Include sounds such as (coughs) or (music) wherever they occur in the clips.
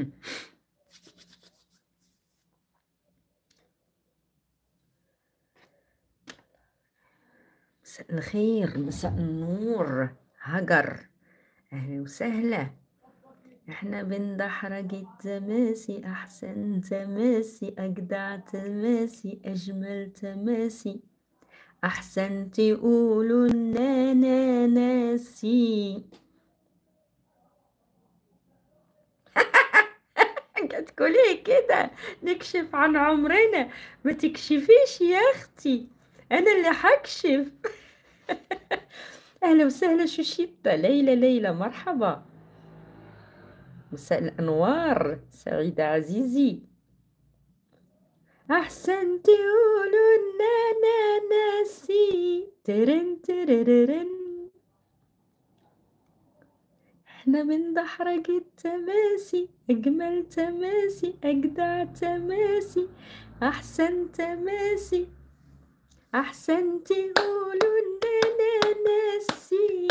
(laughs) مساء الخير مساء النور هجر اهلا وسهلا احنا بندحرج التماسي تماسي احسن تماسي اجدع تماسي اجمل تماسي احسن تقولوا ان ناسي كليه كده نكشف عن عمرنا ما تكشفيش يا اختي انا اللي حكشف (laughs) اهلا وسهلا شوشيتا ليلى ليلى مرحبا مساء الانوار سعيده عزيزي احسنتي قولوا ان انا ناسي ترن ترررن احنا من دحرج التماسي اجمل تماسي اجدع تماسي احسن تماسي احسن تقولوا اننا ناسي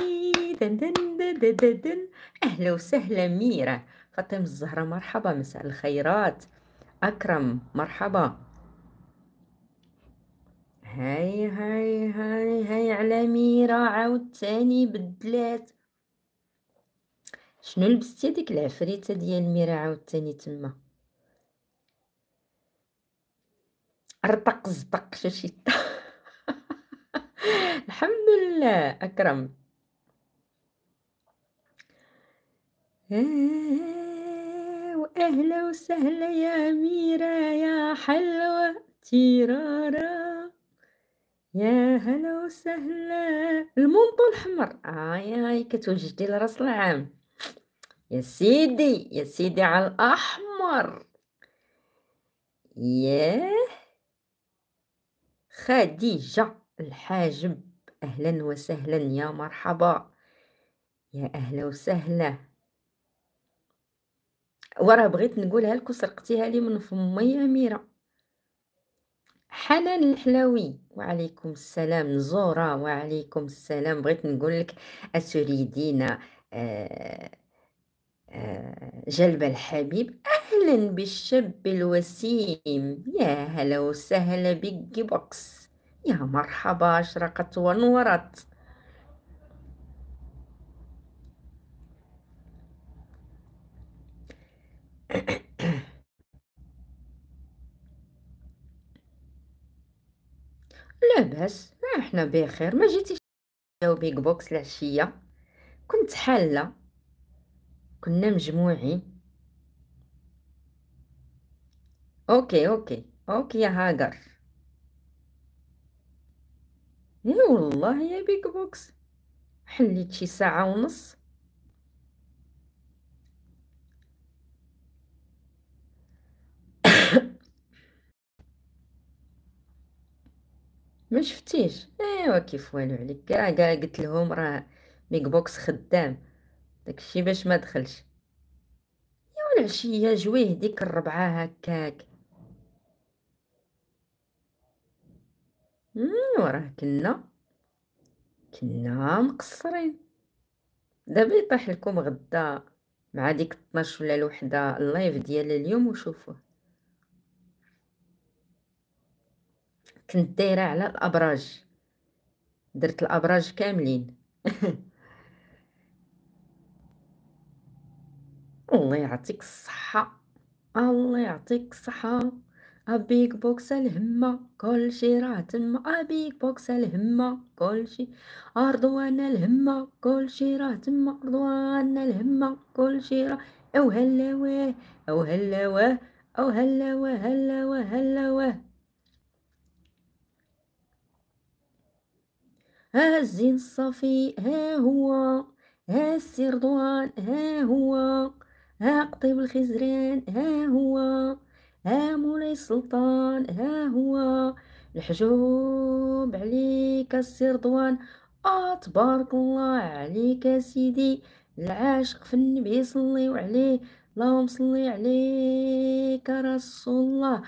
دن دن دن دن دن اهلا وسهلا ميرا فاطمه الزهره مرحبا مساء الخيرات اكرم مرحبا هاي هاي هاي هاي على ميرا عاود تاني بدلات شنو لبستي ديك العفريته ديال الميرا عاوتاني تما رطق زطق شتا (laughs) الحمد لله اكرم آه، اهلا وسهلا يا ميرا يا حلوه تيرارا يا هلا وسهلا المونطو الاحمر آه اي اي كتوجدي لراس العام يا سيدي يا سيدي على الأحمر يا خديجة الحاجب أهلا وسهلا يا مرحبا يا أهلا وسهلا وراه بغيت نقولها لكم سرقتيها لي من فمي أميرة حنان الحلاوي وعليكم السلام زورا وعليكم السلام بغيت نقول لك أتريدين آه آه، جلب الحبيب أهلا بالشاب الوسيم يا هلا وسهلا بيج بوكس يا مرحبا أشرقت ونورت (coughs) لاباس احنا بخير ما جيتيش وبيك بوكس العشيه كنت حاله كنا مجموعين اوكي اوكي اوكي يا هاجر اي والله يا بيك بوكس حليت شي ساعة ونص (coughs) ما شفتيش ايوا كيف والو عليك كاع كاع قلت لهم راه بيك بوكس خدام داكشي باش ما دخلش يا العشيه جويه ديك الربعه هكاك وراه كنا كنا مقصرين دابا يطيح لكم غدا مع ديك 12 ولا الوحده اللايف ديال اليوم وشوفوه كنت دايره على الابراج درت الابراج كاملين (laughs) الله يعطيك الصحة الله يعطيك الصحة ابيك بوكس الهمة كلشي راه تما ابيك بوكس الهمة كلشي أرضوان الهمة كلشي راه تما أرضوان الهمة كلشي راه او هلاواه او هلاواه او هلاواه هلاواه هلاواه ها الزين الصافي ها هو ها السي رضوان ها هو ها قطيب الخزران ها هو ها مولاي السلطان ها هو الحجوب عليك السي رضوان تبارك الله عليك سيدي العاشق في النبي صلي وعليه اللهم صلي عليك رسول الله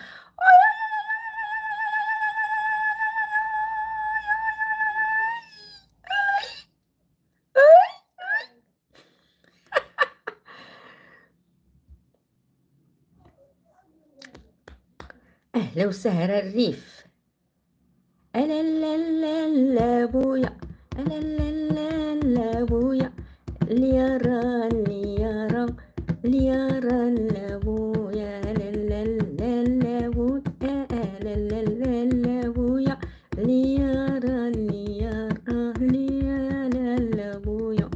أهلا وسهلا الريف ألا لا لا لا بويا ألا لا لا لا بويا ليرى ليرى ليرى لابويا ألا لا لا لا بويا ألا لا لا لا بويا ليرى ليرى لا لابويا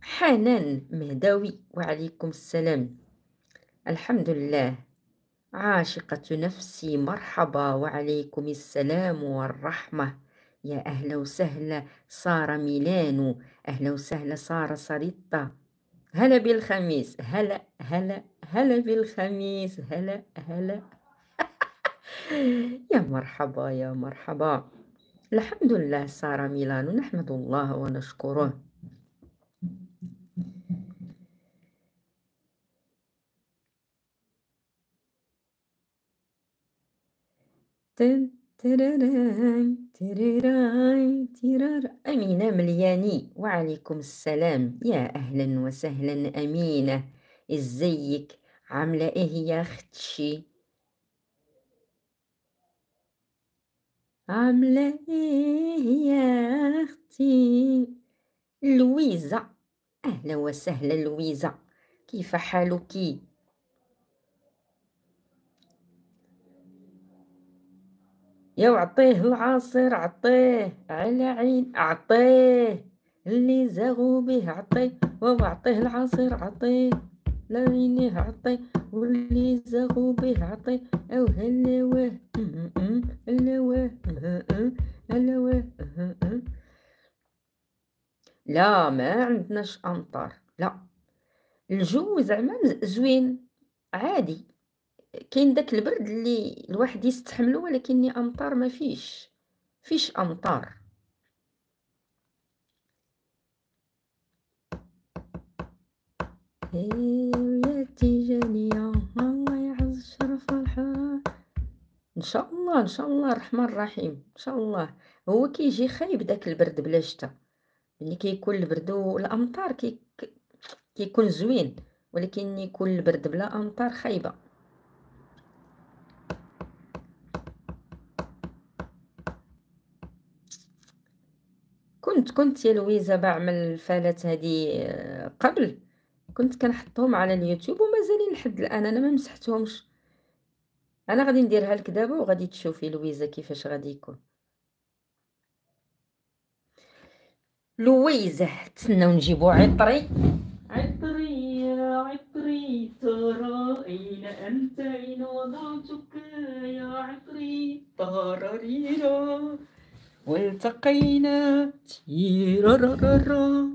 حنان مهداوي وعليكم السلام الحمد لله عاشقة نفسي مرحبا وعليكم السلام والرحمة يا أهلا وسهلا سارة ميلانو أهلا وسهلا سارة سريطة هلا بالخميس هلا هلا هلا بالخميس هلا هلا (laughs) يا مرحبا يا مرحبا الحمد لله سارة ميلانو نحمد الله ونشكره تراران تراراي ترار أمينة ملياني وعليكم السلام يا أهلا وسهلا أمينة إزيك عاملة إيه يا ختشي عاملة إيه يا أختي لويزا أهلا وسهلا لويزا كيف حالك يو عطيه العصير عطيه على عين عطيه اللي زاغوا به عطيه وهو عطيه العصير عطيه لعينيه عطيه واللي زاغوا به عطيه او هلاوه هلاوه هلاوه لا ما عندناش امطار لا الجو زعما زوين عادي كاين داك البرد اللي الواحد يستحملو ولكن امطار ما فيش فيش امطار يا تيجانية الله يعز الشرف ان شاء الله ان شاء الله الرحمن الرحيم ان شاء الله هو كيجي خايب داك البرد بلا شتا ملي كيكون البرد والامطار كي كيكون زوين ولكن يكون البرد بلا امطار خايبه كنت كنت يا لويزا بعمل الفالات هذه آه، قبل كنت كنحطهم على اليوتيوب ومازالين لحد الان انا ما مسحتهمش انا غادي نديرها لك دابا وغادي تشوفي لويزا كيفاش غادي يكون لويزا تسناو نجيبو عطري عطري يا عطري ترى أين أنت اين وضعتك يا عطري طرريرا والتقينا تيرارارارا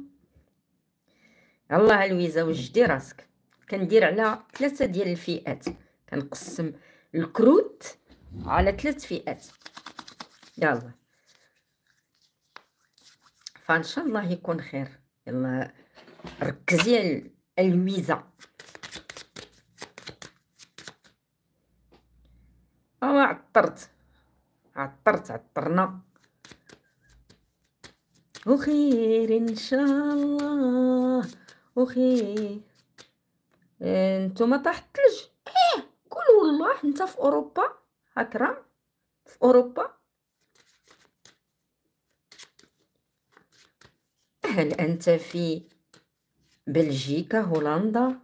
الله لويزا وجدي راسك كندير على ثلاثه ديال الفئات كنقسم الكروت على ثلاث فئات يلا فان شاء الله يكون خير يلا ركزي على لويزا أنا عطرت عطرت عطرنا وخير ان شاء الله وخير انتم تحت الثلج ايه قول والله انت في اوروبا اكرم في اوروبا هل انت في بلجيكا هولندا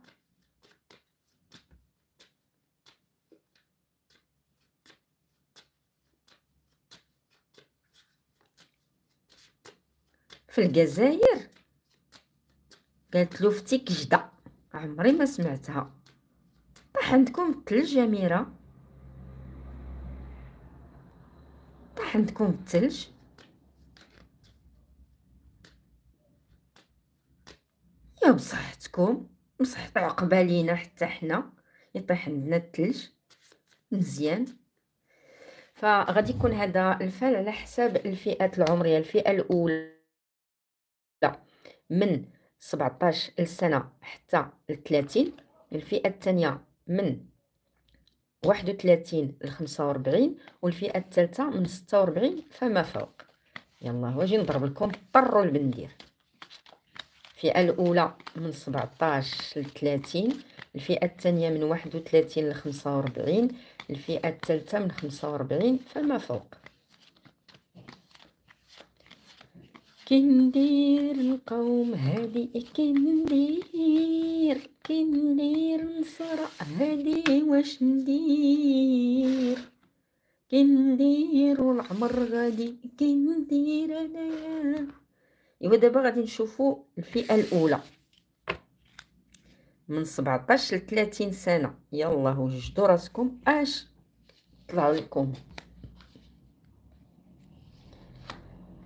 في الجزائر قالت له فتي كجدة عمري ما سمعتها طاح عندكم الثلج يا ميرا طاح عندكم الثلج يا بصحتكم بصحت عقبالينا لينا حتى حنا يطيح عندنا الثلج مزيان فغادي يكون هذا الفعل على حساب الفئات العمريه الفئه الاولى من 17 السنة حتى 30 الفئة الثانية من 31 ل 45 والفئة الثالثة من 46 فما فوق يلا واجي نضرب لكم الطر البندير الفئة الأولى من 17 ل 30 الفئة الثانية من 31 ل 45 الفئة الثالثة من 45 فما فوق كندير القوم هادي كندير كندير نصرا هادي واش ندير كندير العمر غادي كندير انا ايوا دابا غادي نشوفو الفئه الاولى من 17 ل 30 سنه يلا وجدوا راسكم اش طلع لكم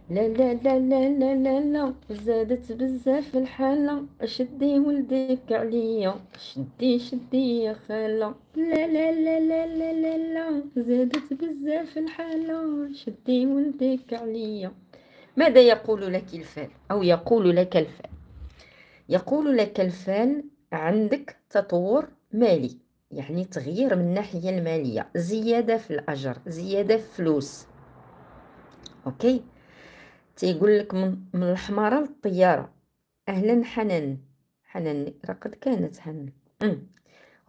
لا لا لا لا لا لا لا زادت بزاف الحالة شدي ولدك عليا شدي شدي يا خالة لا لا لا لا لا لا لا زادت بزاف الحالة شدي ولدك عليا ماذا يقول لك الفال أو يقول لك الفال يقول لك الفال عندك تطور مالي يعني تغيير من الناحية المالية زيادة في الأجر زيادة في فلوس أوكي تيقول لك من, من الحماره للطياره اهلا حنان حنان لقد كانت حنان أم.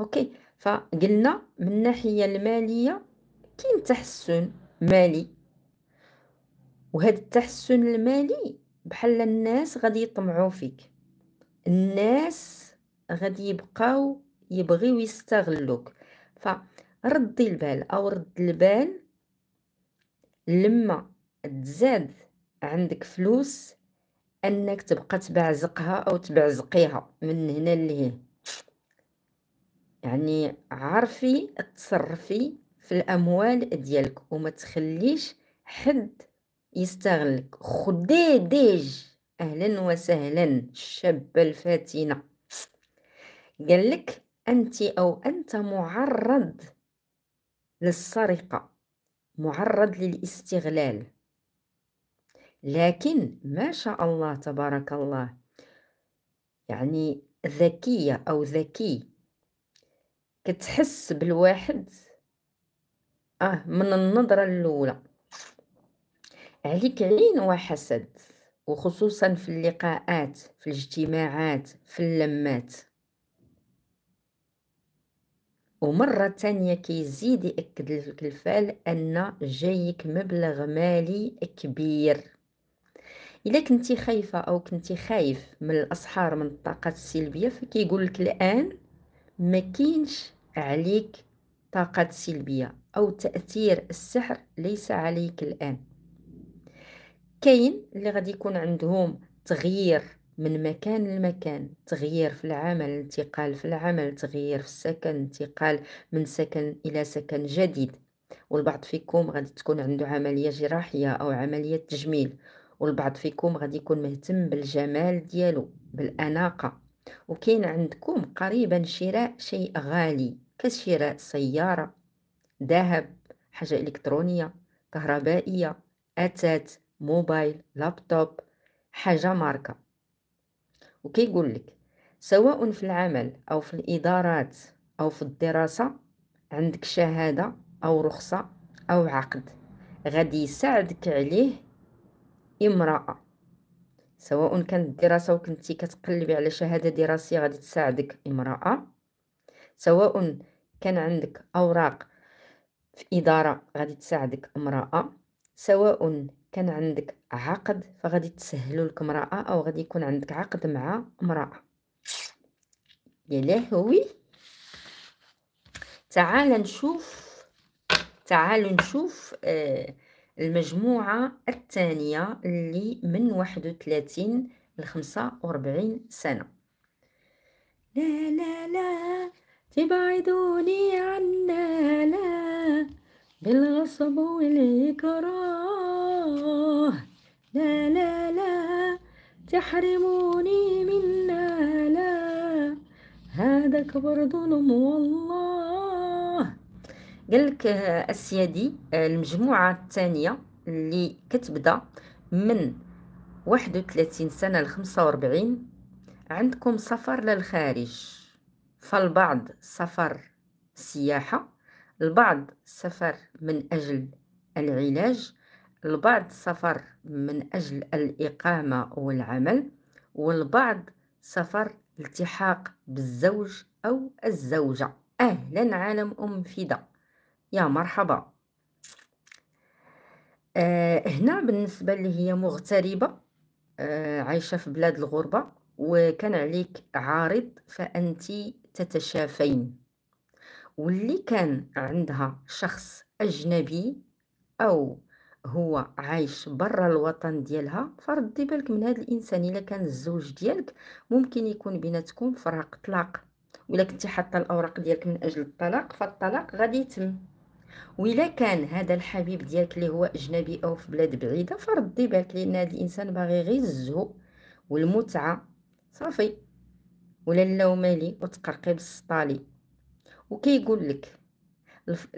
اوكي فقلنا من الناحيه الماليه كاين تحسن مالي وهذا التحسن المالي بحال الناس غادي يطمعوا فيك الناس غادي يبقاو يبغيو يستغلوك فردي البال او رد البال لما تزاد عندك فلوس انك تبقى تبعزقها او تبعزقيها من هنا لهيه يعني عرفي تصرفي في الاموال ديالك وما تخليش حد يستغلك خدي ديج اهلا وسهلا الشابه الفاتنه قال لك انت او انت معرض للسرقه معرض للاستغلال لكن ما شاء الله تبارك الله يعني ذكية أو ذكي كتحس بالواحد آه من النظرة الأولى عليك عين وحسد وخصوصا في اللقاءات في الاجتماعات في اللمات ومرة تانية كيزيد يأكد لك أن جايك مبلغ مالي كبير الا كنتي خايفه او كنتي خايف من الاسحار من الطاقات السلبيه فكيقول لك الان ما كاينش عليك طاقات سلبيه او تاثير السحر ليس عليك الان كاين اللي غادي يكون عندهم تغيير من مكان لمكان تغيير في العمل انتقال في العمل تغيير في السكن انتقال من سكن الى سكن جديد والبعض فيكم غادي تكون عنده عمليه جراحيه او عمليه تجميل والبعض فيكم غادي يكون مهتم بالجمال ديالو بالاناقه وكاين عندكم قريبا شراء شيء غالي كشراء سياره ذهب حاجه الكترونيه كهربائيه اتات موبايل لابتوب حاجه ماركه وكيقول لك سواء في العمل او في الادارات او في الدراسه عندك شهاده او رخصه او عقد غادي يساعدك عليه امرأة سواء كانت دراسة وكنتي كتقلبي على شهادة دراسية غادي تساعدك امرأة سواء كان عندك أوراق في إدارة غادي تساعدك امرأة سواء كان عندك عقد فغادي تسهلوا لك امرأة أو غادي يكون عندك عقد مع امرأة يا لهوي تعال نشوف تعالوا نشوف آه المجموعة الثانية اللي من واحد وثلاثين لخمسة وأربعين سنة لا لا لا تبعدوني عنا لا بالغصب والإكراه لا لا لا تحرموني منا لا هذا كبر ظلم والله قال لك آه، السيادي آه، المجموعه الثانيه اللي كتبدا من 31 سنه ل 45 عندكم سفر للخارج فالبعض سفر سياحه البعض سفر من اجل العلاج البعض سفر من اجل الاقامه والعمل والبعض سفر التحاق بالزوج او الزوجه اهلا عالم ام فدا يا مرحبا آه هنا بالنسبة اللي هي مغتربة آه عايشة في بلاد الغربة وكان عليك عارض فأنت تتشافين واللي كان عندها شخص أجنبي أو هو عايش برا الوطن ديالها فردي بالك من هذا الانسان الا كان الزوج ديالك ممكن يكون بيناتكم فراق طلاق ولكن كنتي حاطه الاوراق ديالك من اجل الطلاق فالطلاق غادي يتم وإلا كان هذا الحبيب ديالك اللي هو أجنبي أو في بلاد بعيدة فردي بالك لأن هذا الإنسان باغي غير الزهو والمتعة صافي ولا اللومالي وتقرقي بالسطالي وكيقول لك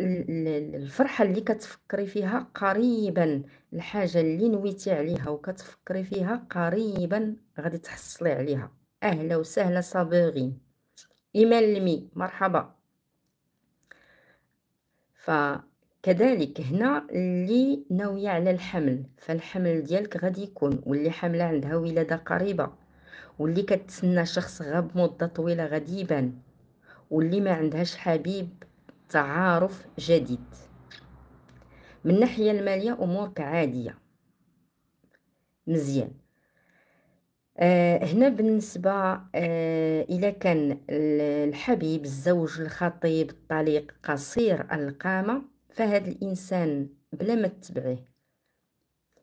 الفرحة اللي كتفكري فيها قريبا الحاجة اللي نويتي عليها وكتفكري فيها قريبا غادي تحصلي عليها أهلا وسهلا صابغين إيمان لمي مرحبا فكذلك هنا اللي ناوية على الحمل فالحمل ديالك غادي يكون واللي حاملة عندها ولادة قريبة واللي كتسنى شخص غاب مدة طويلة غادي يبان واللي ما عندهاش حبيب تعارف جديد من الناحية المالية أمورك عادية مزيان آه، هنا بالنسبة آه، إلى كان الحبيب الزوج الخطيب الطليق قصير القامة فهذا الإنسان بلا ما تتبعيه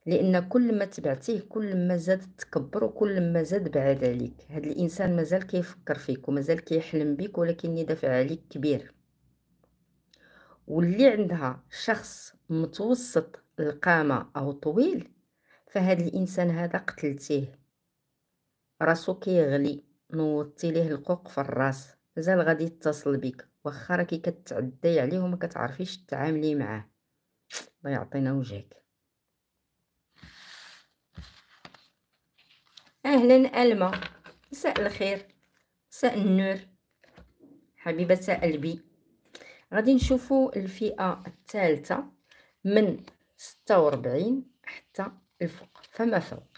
لأن كل ما تبعتيه كل ما زاد تكبر وكل ما زاد بعد عليك هذا الإنسان مازال كيفكر فيك ومازال كيحلم بك ولكن يدافع عليك كبير واللي عندها شخص متوسط القامة أو طويل فهذا الإنسان هذا قتلتيه راسو كيغلي نوضتي ليه القوق في الراس مازال غادي يتصل بك واخا راكي كتعداي عليه وما كتعرفيش تتعاملي معاه (sniffs) الله يعطينا وجهك اهلا الما مساء الخير مساء النور حبيبه قلبي غادي نشوفوا الفئه الثالثه من 46 حتى الفوق فما فوق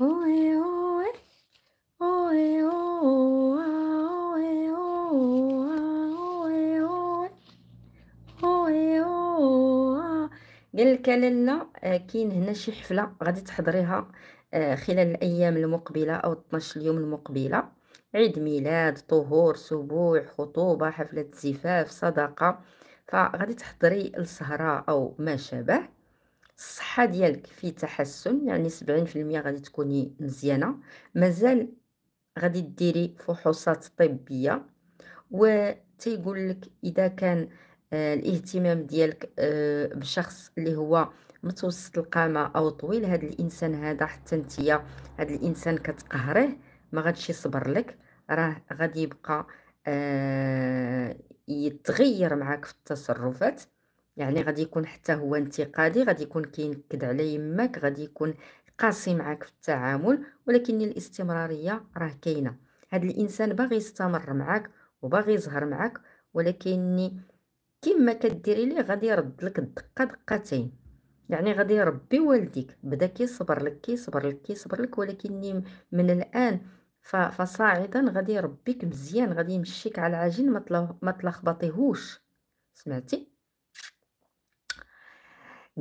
قال لك لالا آه، كاين هنا شي حفله غادي تحضريها آه، خلال الايام المقبله او 12 اليوم المقبله عيد ميلاد طهور سبوع خطوبه حفله زفاف صداقه فغادي تحضري السهره او ما شابه الصحه ديالك في تحسن يعني المية غادي تكوني مزيانه مازال غادي ديري فحوصات طبيه و تيقول لك اذا كان آه، الاهتمام ديالك آه، بشخص اللي هو متوسط القامه او طويل هذا الانسان هذا حتى انتيا هذا الانسان كتقهره ما غادش يصبر لك راه غادي يبقى آه، يتغير معاك في التصرفات يعني غادي يكون حتى هو انتقادي غادي يكون كينكد على يماك غادي يكون قاسي معاك في التعامل ولكن الاستمراريه راه كاينه هذا الانسان باغي يستمر معاك وباغي يظهر معاك ولكن كما كديري ليه غادي يرد لك الدقه دقتين يعني غادي يربي والديك بدا كيصبر لك كيصبر لك كيصبر لك ولكن من الان فصاعدا غادي يربيك مزيان غادي يمشيك على العجين ما تلخبطيهوش سمعتي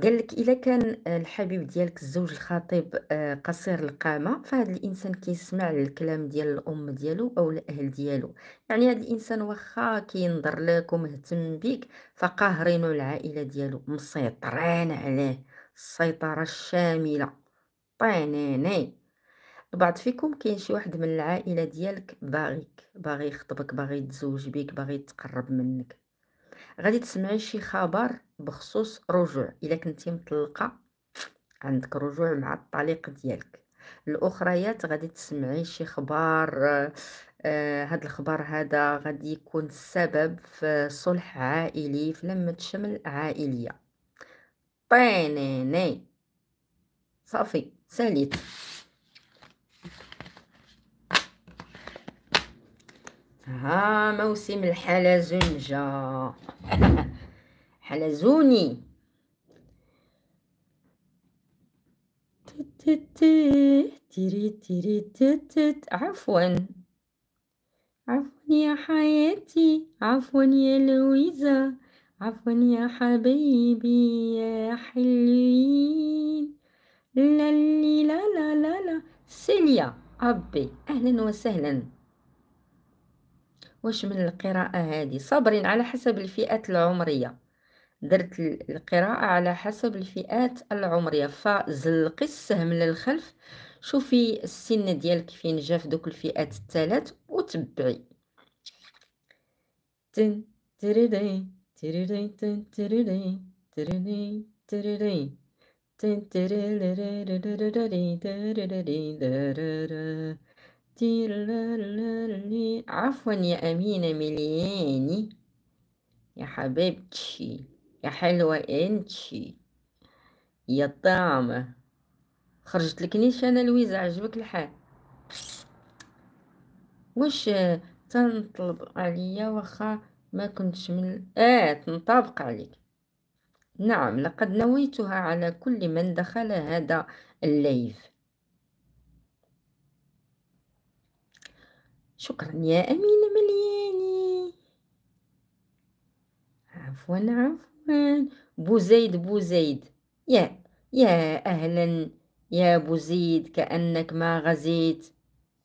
قال لك الا كان الحبيب ديالك الزوج الخطيب آه، قصير القامه فهاد الانسان كيسمع الكلام ديال الام ديالو او الاهل ديالو يعني هاد الانسان واخا كينظر لك ومهتم بيك فقاهرينو العائله ديالو مسيطرين عليه السيطره الشامله طينيني البعض فيكم كاين شي واحد من العائله ديالك باغيك باغي يخطبك باغي يتزوج بيك باغي يتقرب منك غادي تسمعي شي خبر بخصوص رجوع الا كنتي مطلقه عندك رجوع مع الطليق ديالك الاخريات غادي تسمعي شي خبار آه،, آه هاد الخبر هذا غادي يكون سبب في صلح عائلي في لمة شمل عائلية طينيني صافي ساليت ها موسم الحلزون جا (laughs) حلزوني تيري تيري تتت عفوا عفوا يا حياتي عفوا يا لويزا عفوا يا حبيبي يا حلوين لا لا لا لا لا سيليا أبي أهلا وسهلا واش من القراءة هذه صبرين على حسب الفئات العمرية درت القراءة على حسب الفئات العمرية فزلقي السهم للخلف شوفي السن ديالك فين جا في دوك الفئات الثلاث وتبعي تن تن تن عفوا يا أمينة ملياني يا حبيبتي يا حلوة انتي يا طعمة خرجت لك نيش انا لويزة عجبك الحال واش تنطلب عليا واخا ما كنتش من اه تنطابق عليك نعم لقد نويتها على كل من دخل هذا الليف شكرا يا أمينة ملياني عفوا عفوا أمم، بوزيد بوزيد يا يا أهلا يا بوزيد كأنك ما غزيت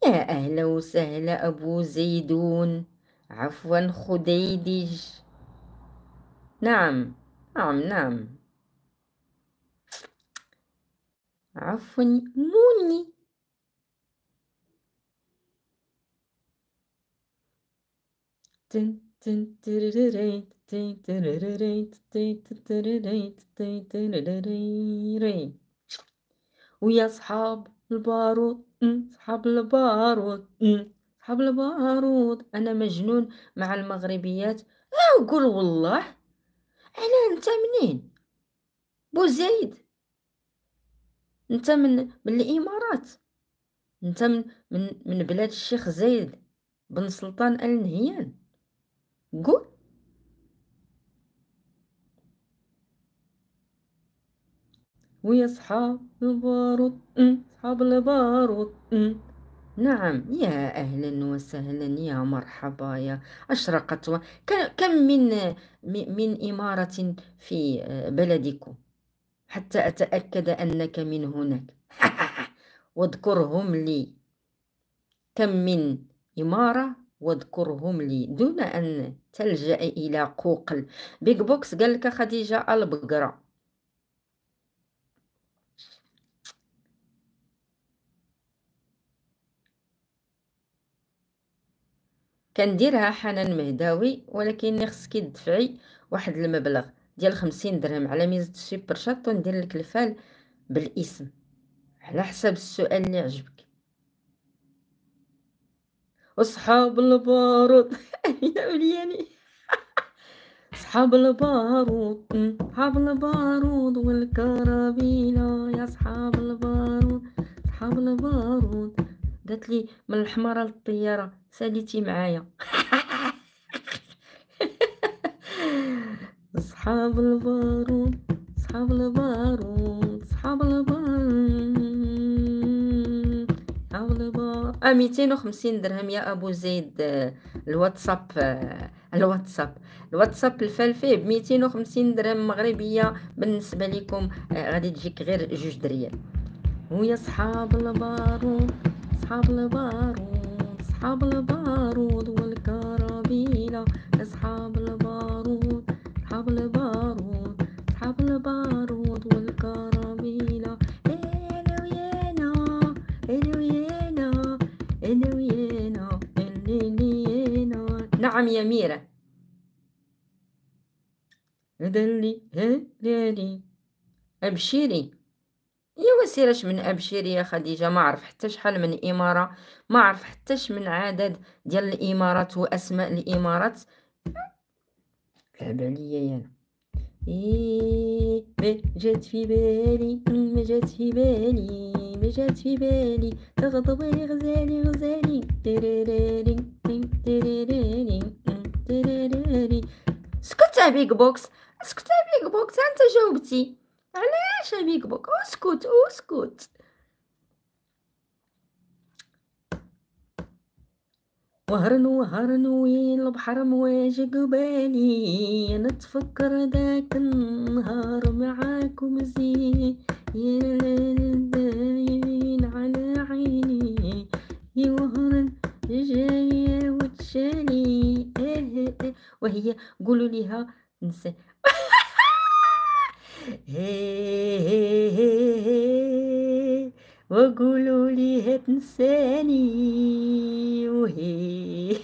يا أهلا وسهلا أبو زيدون عفوا خديدج نعم نعم نعم عفوا موني تن تن ترررين ويا صحاب البارود صحاب البارود صحاب البارود انا مجنون مع المغربيات اه قول والله انا انت منين بوزيد انت من من الامارات انت من من, من بلاد الشيخ زايد بن سلطان ال نهيان قول ويا صحاب البارود صحاب البارود نعم يا أهلا وسهلا يا مرحبا يا أشرقت و... كم من من إمارة في آه، بلدكم حتى أتأكد أنك من هناك (laughs) واذكرهم لي كم من إمارة واذكرهم لي دون أن تلجأ إلى قوقل بيج بوكس قال لك خديجة البقرة كنديرها حنان مهداوي ولكن خصك تدفعي واحد المبلغ ديال خمسين درهم على ميزة سوبر شات وندير لك الفال بالاسم على حسب السؤال اللي عجبك اصحاب البارود (laughs) يا ولياني (laughs) صحاب البارود صحاب البارود والكرابينة يا صحاب البارود صحاب البارود دات لي من الحمارة للطيارة ساليتي معايا (laughs) صحاب البارون صحاب البارون صحاب البارون صحاب البارون آه، وخمسين درهم يا ابو زيد الواتساب آه، الواتساب الواتساب الفال فيه بميتين وخمسين درهم مغربيه بالنسبه لكم آه، غادي تجيك غير جوج دريال ويا صحاب البارون صحاب البارون أصحاب البارود والكرابيلة أصحاب البارود أصحاب البارود أصحاب البارود والكرابيلة أنا ويانا أنا ويانا أنا ويانا أنا ويانا نعم يا ميرة هذا اللي هذا اللي أبشري ايوا سيرش من ابشير يا خديجه ما عرف حتى شحال من اماره ما عرف حتى من عدد ديال الامارات واسماء الامارات لعب عليا يانا ايه ما جات في بالي ما جات في بالي ما جات في بالي تغضبني غزالي غزالي تريريري تريريري تريريري سكت بيك بوكس سكت بيك بوكس انت جاوبتي علاش أبيك بوك اسكت اسكت وهرن وهرن وين البحر مواج قبالي انا تفكر ذاك النهار معاكم يا البين على عيني وهرن جاية وتشالي اه اه وهي قولوا لها نسى (laughs) وقولوا لي هتنساني وهي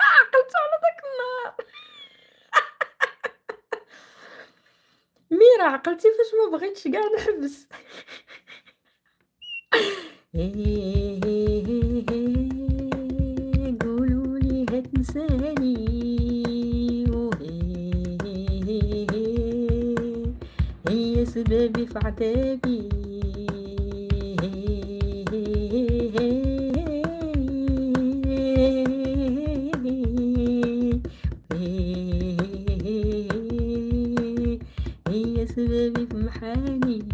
عقلت على ذاك النهار ميرا عقلتي فاش ما بغيتش كاع نحبس قولوا لي هتنساني هي سبابي في عتابي هي سبابي في محاني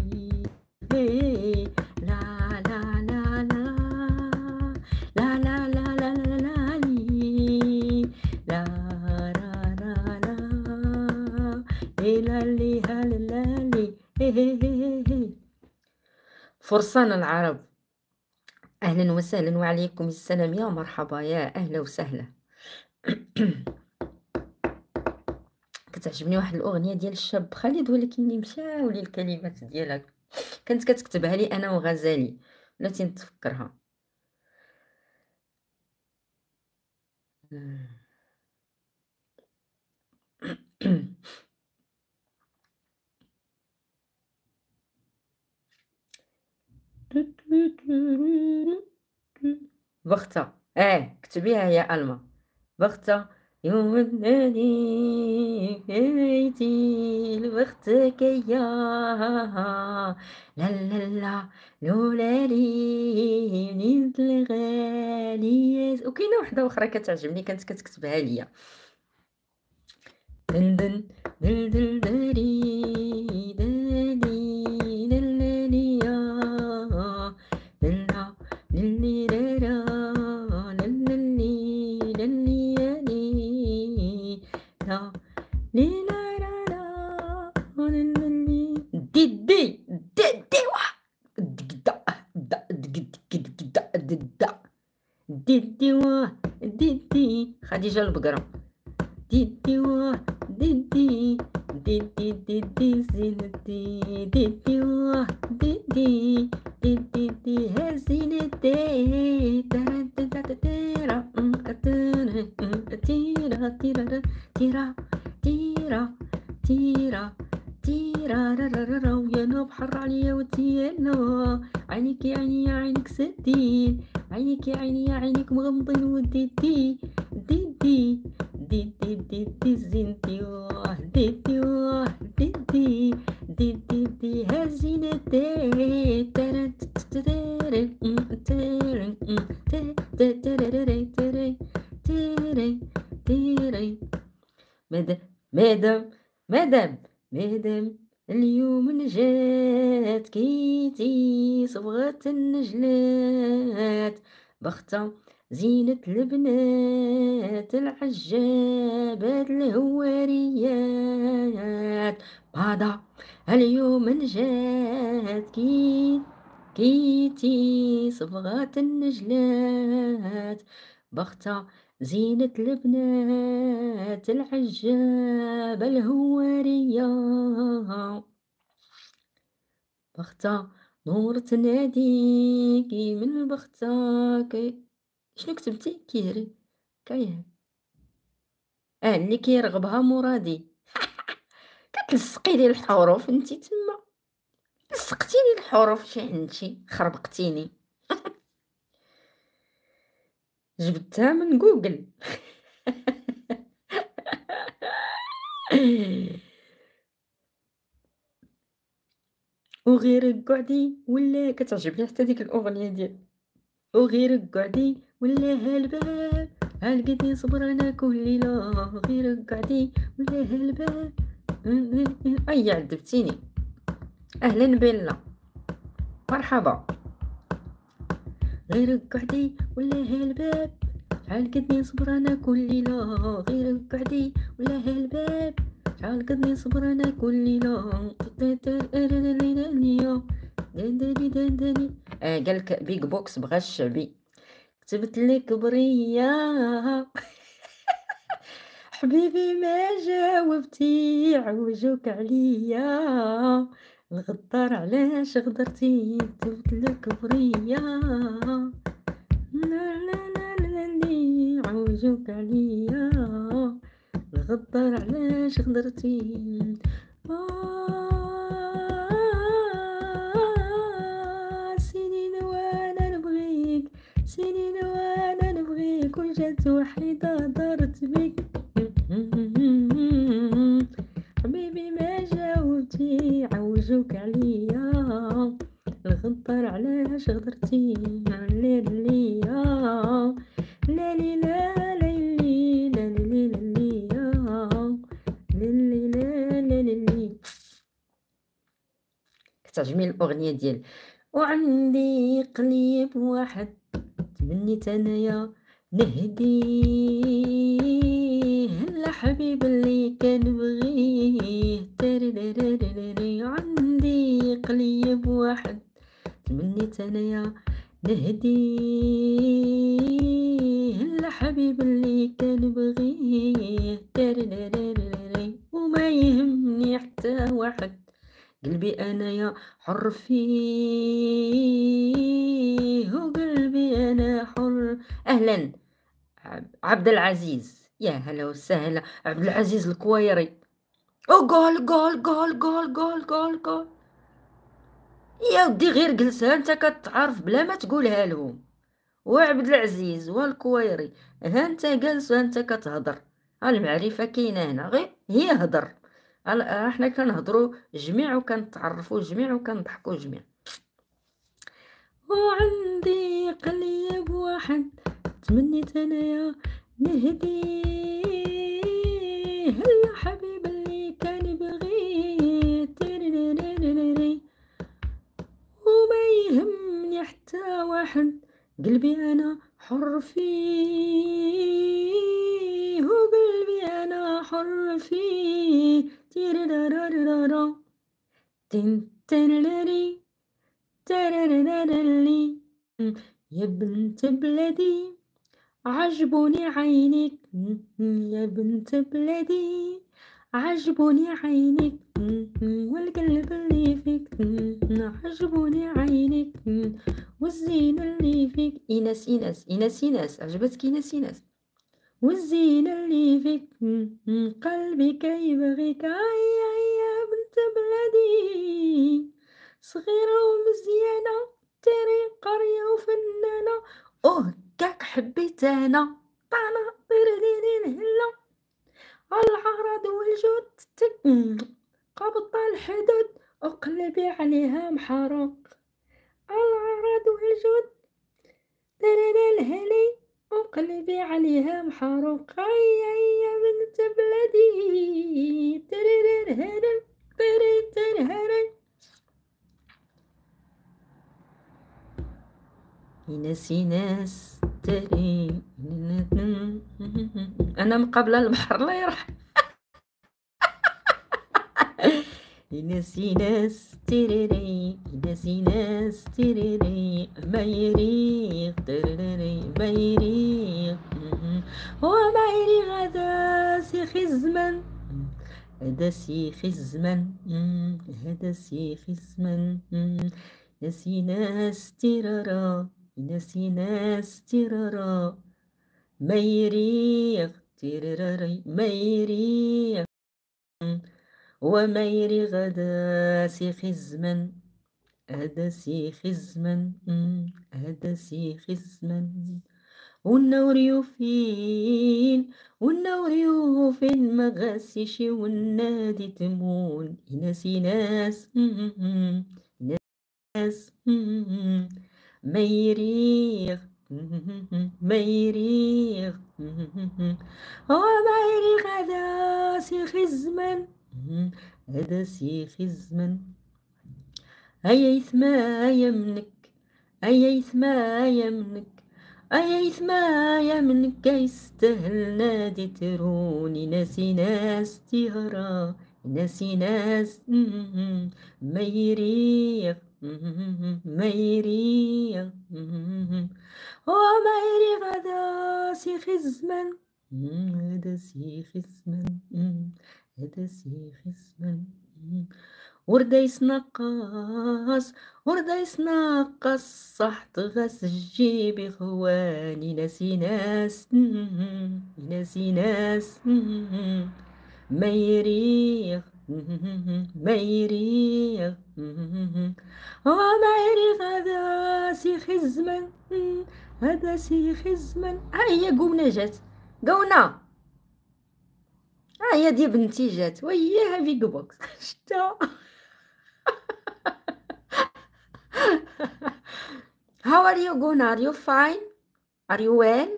فرسان العرب أهلا وسهلا وعليكم السلام يا مرحبا يا أهلا وسهلا (clears throat) كتعجبني واحد الأغنية ديال الشاب خالد ولكن مشاو لي الكلمات ديالها كانت كتكتبها لي أنا وغزالي ولا تنتفكرها (clears throat) بختة اه كتبيها يا ألما بختة يوم الذي هديتي لبختك كيا لا لا لا لولا لي نيت الغالية وكاينة وحدة أخرى كتعجبني كانت كتكتبها ليا دندن دلدل داري صبغات النجلات بختة زينة البنات العجابة الهوارية بختة نور تناديكي من بختة كي شنو كتبتي كيري كاية اه اللي كيرغبها مرادي (laughs) كتلصقي لي الحروف انتي تما لصقتيني الحروف شي عندي خربقتيني جبتها من جوجل وغير قعدي ولا كتعجبني حتى ديك الاغنيه ديال وغير قعدي ولا هالباب هالقدي صبر انا كل ليله غير قعدي ولا هالباب اي عذبتيني اهلا بيلا مرحبا غير قعدي ولا هالباب شحال قد نصبر انا كل ليله غير قعدي ولا هالباب شحال قد نصبر انا كل ليله دندني دندني آه قالك بيج بوكس بغا الشعبي كتبت لك بريه (laughs) حبيبي ما جاوبتي عوجوك عليا الغدار علاش غدرتي كتبت كفرية لا لا لا لا لي عوجوك عليا الغدار علاش غدرتي آه، سنين وانا نبغيك سنين وانا نبغيك وجات وحيدة دارت بك حبيبي ما جاوبتي عوجوك عليا الغدار علاش غدرتي علي ليا لالي لا ليلي لا لي لا ليا ليلي لا لا ليلي كتعجبني الاغنيه ديال وعندي قليب واحد تمنيت انايا نهديه لحبيب اللي كنبغيه عندي قليب واحد تمنيت انايا نهديه الحبيب اللي كان بغيه وما يهمني حتى واحد قلبي انايا حر فيه وقلبي انا حر اهلا عبد العزيز يا هلا وسهلا عبد العزيز الكويري او جول جول جول جول جول جول جول يا ودي غير جلسه انت كتعرف بلا ما تقولها لهم وعبد العزيز والكويري ها انت جالس وانت كتهضر المعرفه كاينه هنا غير هي هضر احنا كنهضروا جميع وكنتعرفوا جميع وكنضحكوا جميع وعندي قليب واحد تمنيت انايا نهديه هلا حبيب اللي كان وما يهمني حتى واحد قلبي أنا حر فيه وقلبي أنا حر فيه تيررررررا تن تررري تررررلي يا بنت بلدي عجبني عينك يا بنت بلدي عجبوني عينيك والقلب اللي فيك عجبوني عينيك والزين اللي فيك إنس إنس إنس إنس عجبتك إنس إنس والزين اللي فيك قلبي كيبغيك أي أي يا بنت بلدي صغيرة ومزيانة تري قرية وفنانة أوه كاك حبيت أنا طعنا طير دينين هلا العرض والجود قبط الحدود اقلبي عليها محرق العرض والجود درنا الهلي اقلبي عليها محرق هيا يا بنت بلدي ترير الهلي ترير ترهرم تالي انا مقابله البحر الله يرحم ناسي ناس تيريري ناسي ناس تيريري ما يريغ تيريري ما يريغ هو ما يريغ هذا سيخي الزمن هذا سيخي الزمن هذا سيخي الزمن ناسي ناس تيرارا نسيناس تيرارا ميريغ تيراري ميريغ وميري غدا سي خزمن هدا سي خزمن هدا سي خزمن والنور يوفين والنور يوفين ما غاسيش والنادي تمون ناسي ناس ناس ميريغ (laughs) (laughs) آه، هذا سيخ الزمن خزمن (laughs) سيخ خزمن أي إثما يمنك أي إثما يمنك أي إثما يمنك يستهل نادي تروني ناسي ناس تهرى ناسي ناس ميريغ سي خزمن غداسي سي خزمن خزما سي خزمن وردي سنقص وردي سنقص صح تغس الجيب خواني ناسي ناس ناسي ناس يريخ ميرية وما ومعرف هذا سي خزمن هذا سي خزمن ها هي قونا جات قونا ها هي دي بنتي جات وياها في بوكس (laughs) شتا هاو ار يو قونا ار يو فاين ار يو وين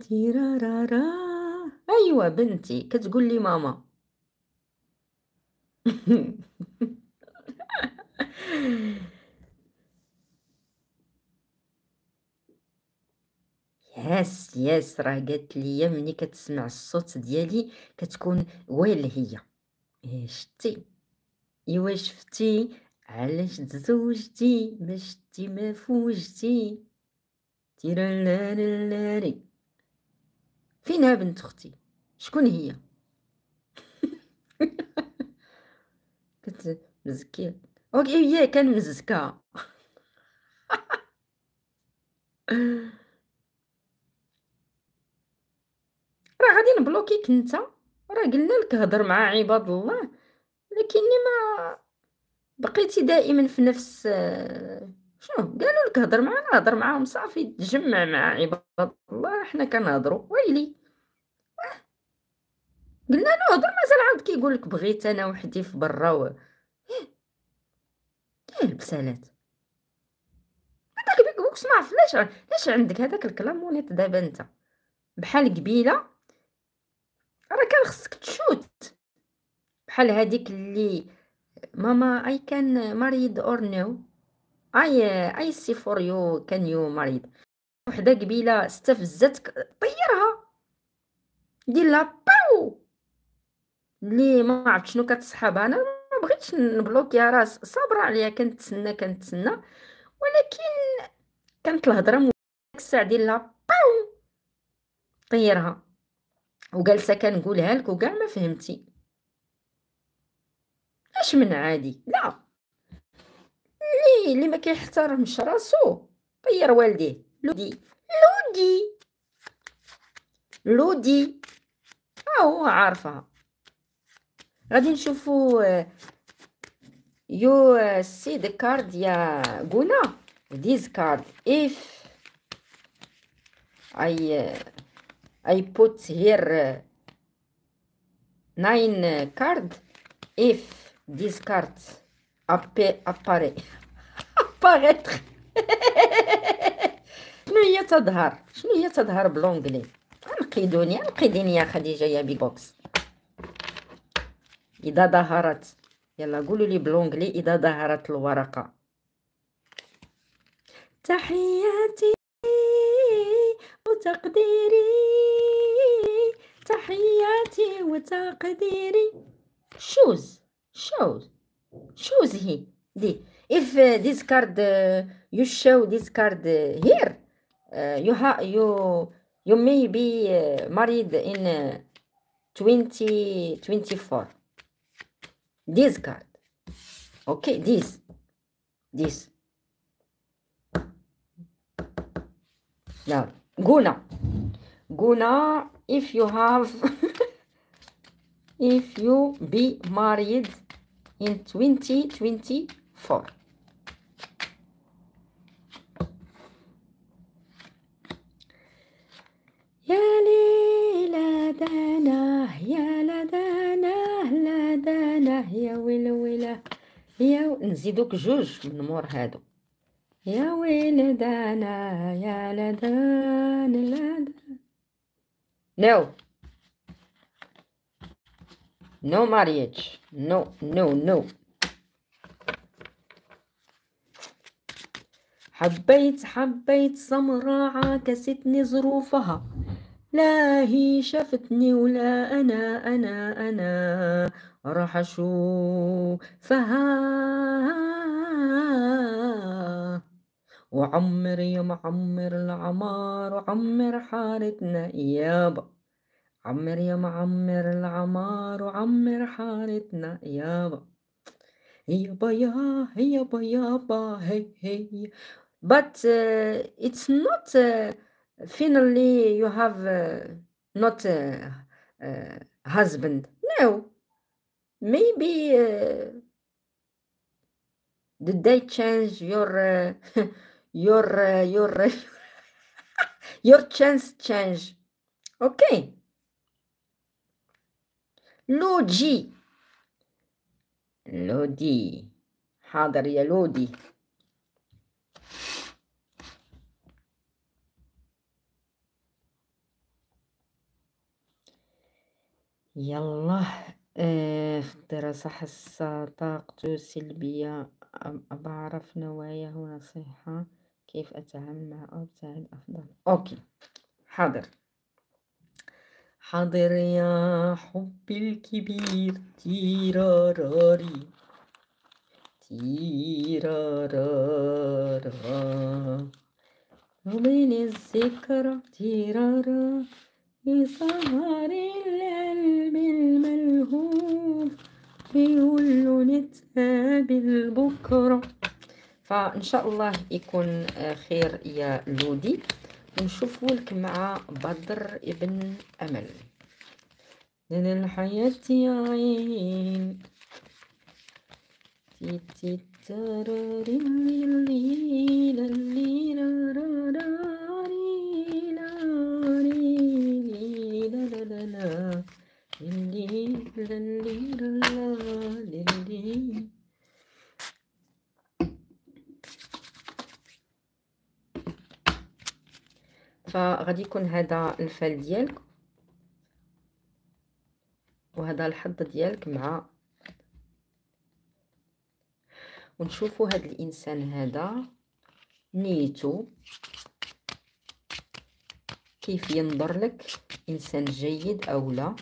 تيرارارا ايوا بنتي كتقول لي ماما ياس ياس راه قالت لي ملي كتسمع الصوت ديالي كتكون ويل هي إيه شتي ايوا شفتي علاش تزوجتي ما شتي ما فوجتي تيرالاري فينها بنت اختي شكون هي (laughs) كنت مزكية اوكي هي كان مزكا (laughs) راه غادي نبلوكيك نتا راه قلنا لك هضر مع عباد الله لكني ما بقيتي دائما في نفس شنو قالوا لك هضر معنا هضر معاهم صافي تجمع مع عباد الله حنا كنهضروا ويلي قلنا له هضر مازال عاد كيقول لك بغيت انا وحدي في برا و ايه, إيه البسالات هذاك بيك بوكس ما عرف علاش علاش عندك هذاك الكلام ونيت دابا انت بحال قبيله راه كان خصك تشوت بحال هذيك اللي Mama, I can married or no? I uh, I see for you can you married. وحدة قبيلة استفزتك طيرها دير لها باو اللي ما عرفت شنو كتصحاب انا ما بغيتش نبلوكي راس صابرة عليها كنتسنى كنتسنى ولكن كانت الهضرة ديك الساعة دير لها باو طيرها وجالسة كنقولها لك وكاع ما فهمتي اش من عادي لا اللي اللي ما كيحترمش راسو طير والديه لودي لودي لودي ها هو عارفها غادي نشوفو يو سي دي كارد يا غونا ديز كارد اف اي اي بوت هير ناين كارد اف ابي apparaît, (laughs) apparaître شنو هي تظهر شنو هي تظهر بلونجلي انقذوني انقذيني يا خديجه يا بي بوكس اذا ظهرت يلا قولوا لي بلونجلي اذا ظهرت الورقه تحياتي وتقديري تحياتي وتقديري شوز shows shows he the if uh, this card uh, you show this card uh, here uh, you have you you may be uh, married in uh, 2024 this card okay this this now guna guna if you have (laughs) if you be married in 2024 يا ليلى دانا يا لدانا لدانا يا ولوله يا نزيدوك جوج من مور هادو يا ولدانا يا لدان لدان نو no. No marriage. No, no, no. حبيت حبيت سمراء عاكستني ظروفها لا هي شافتني ولا أنا أنا أنا راح أشوفها وعمر يا معمر العمار وعمر حارتنا يابا عمر يا معمر العمار وعمر حارتنا يابا يابا يا يابا يابا هي هي but uh, it's not uh, finally you have uh, not a, uh, a, uh, husband no maybe uh, did they change your (laughs) your your (laughs) your chance change okay لودي لودي حاضر يا لودي يلا الدراسة صح طاقته سلبية أبعرف نواياه ونصيحة كيف أتعامل معه أو أبتعد أفضل أوكي حاضر حاضر يا حبي الكبير تيراراري تيرارارا ومن الذكرى تيرارا صهر القلب الملهوف بيقول نتقابل بكره فان شاء الله يكون خير يا لودي نشوفوا لك مع بدر ابن امل لان الحياة يا عين تي تي تراري الليلة الليلة الليلة الليلة الليلة فغادي يكون هذا الفال ديالك وهذا الحظ ديالك مع ونشوفوا هذا الانسان هذا نيتو كيف ينظر لك انسان جيد او لا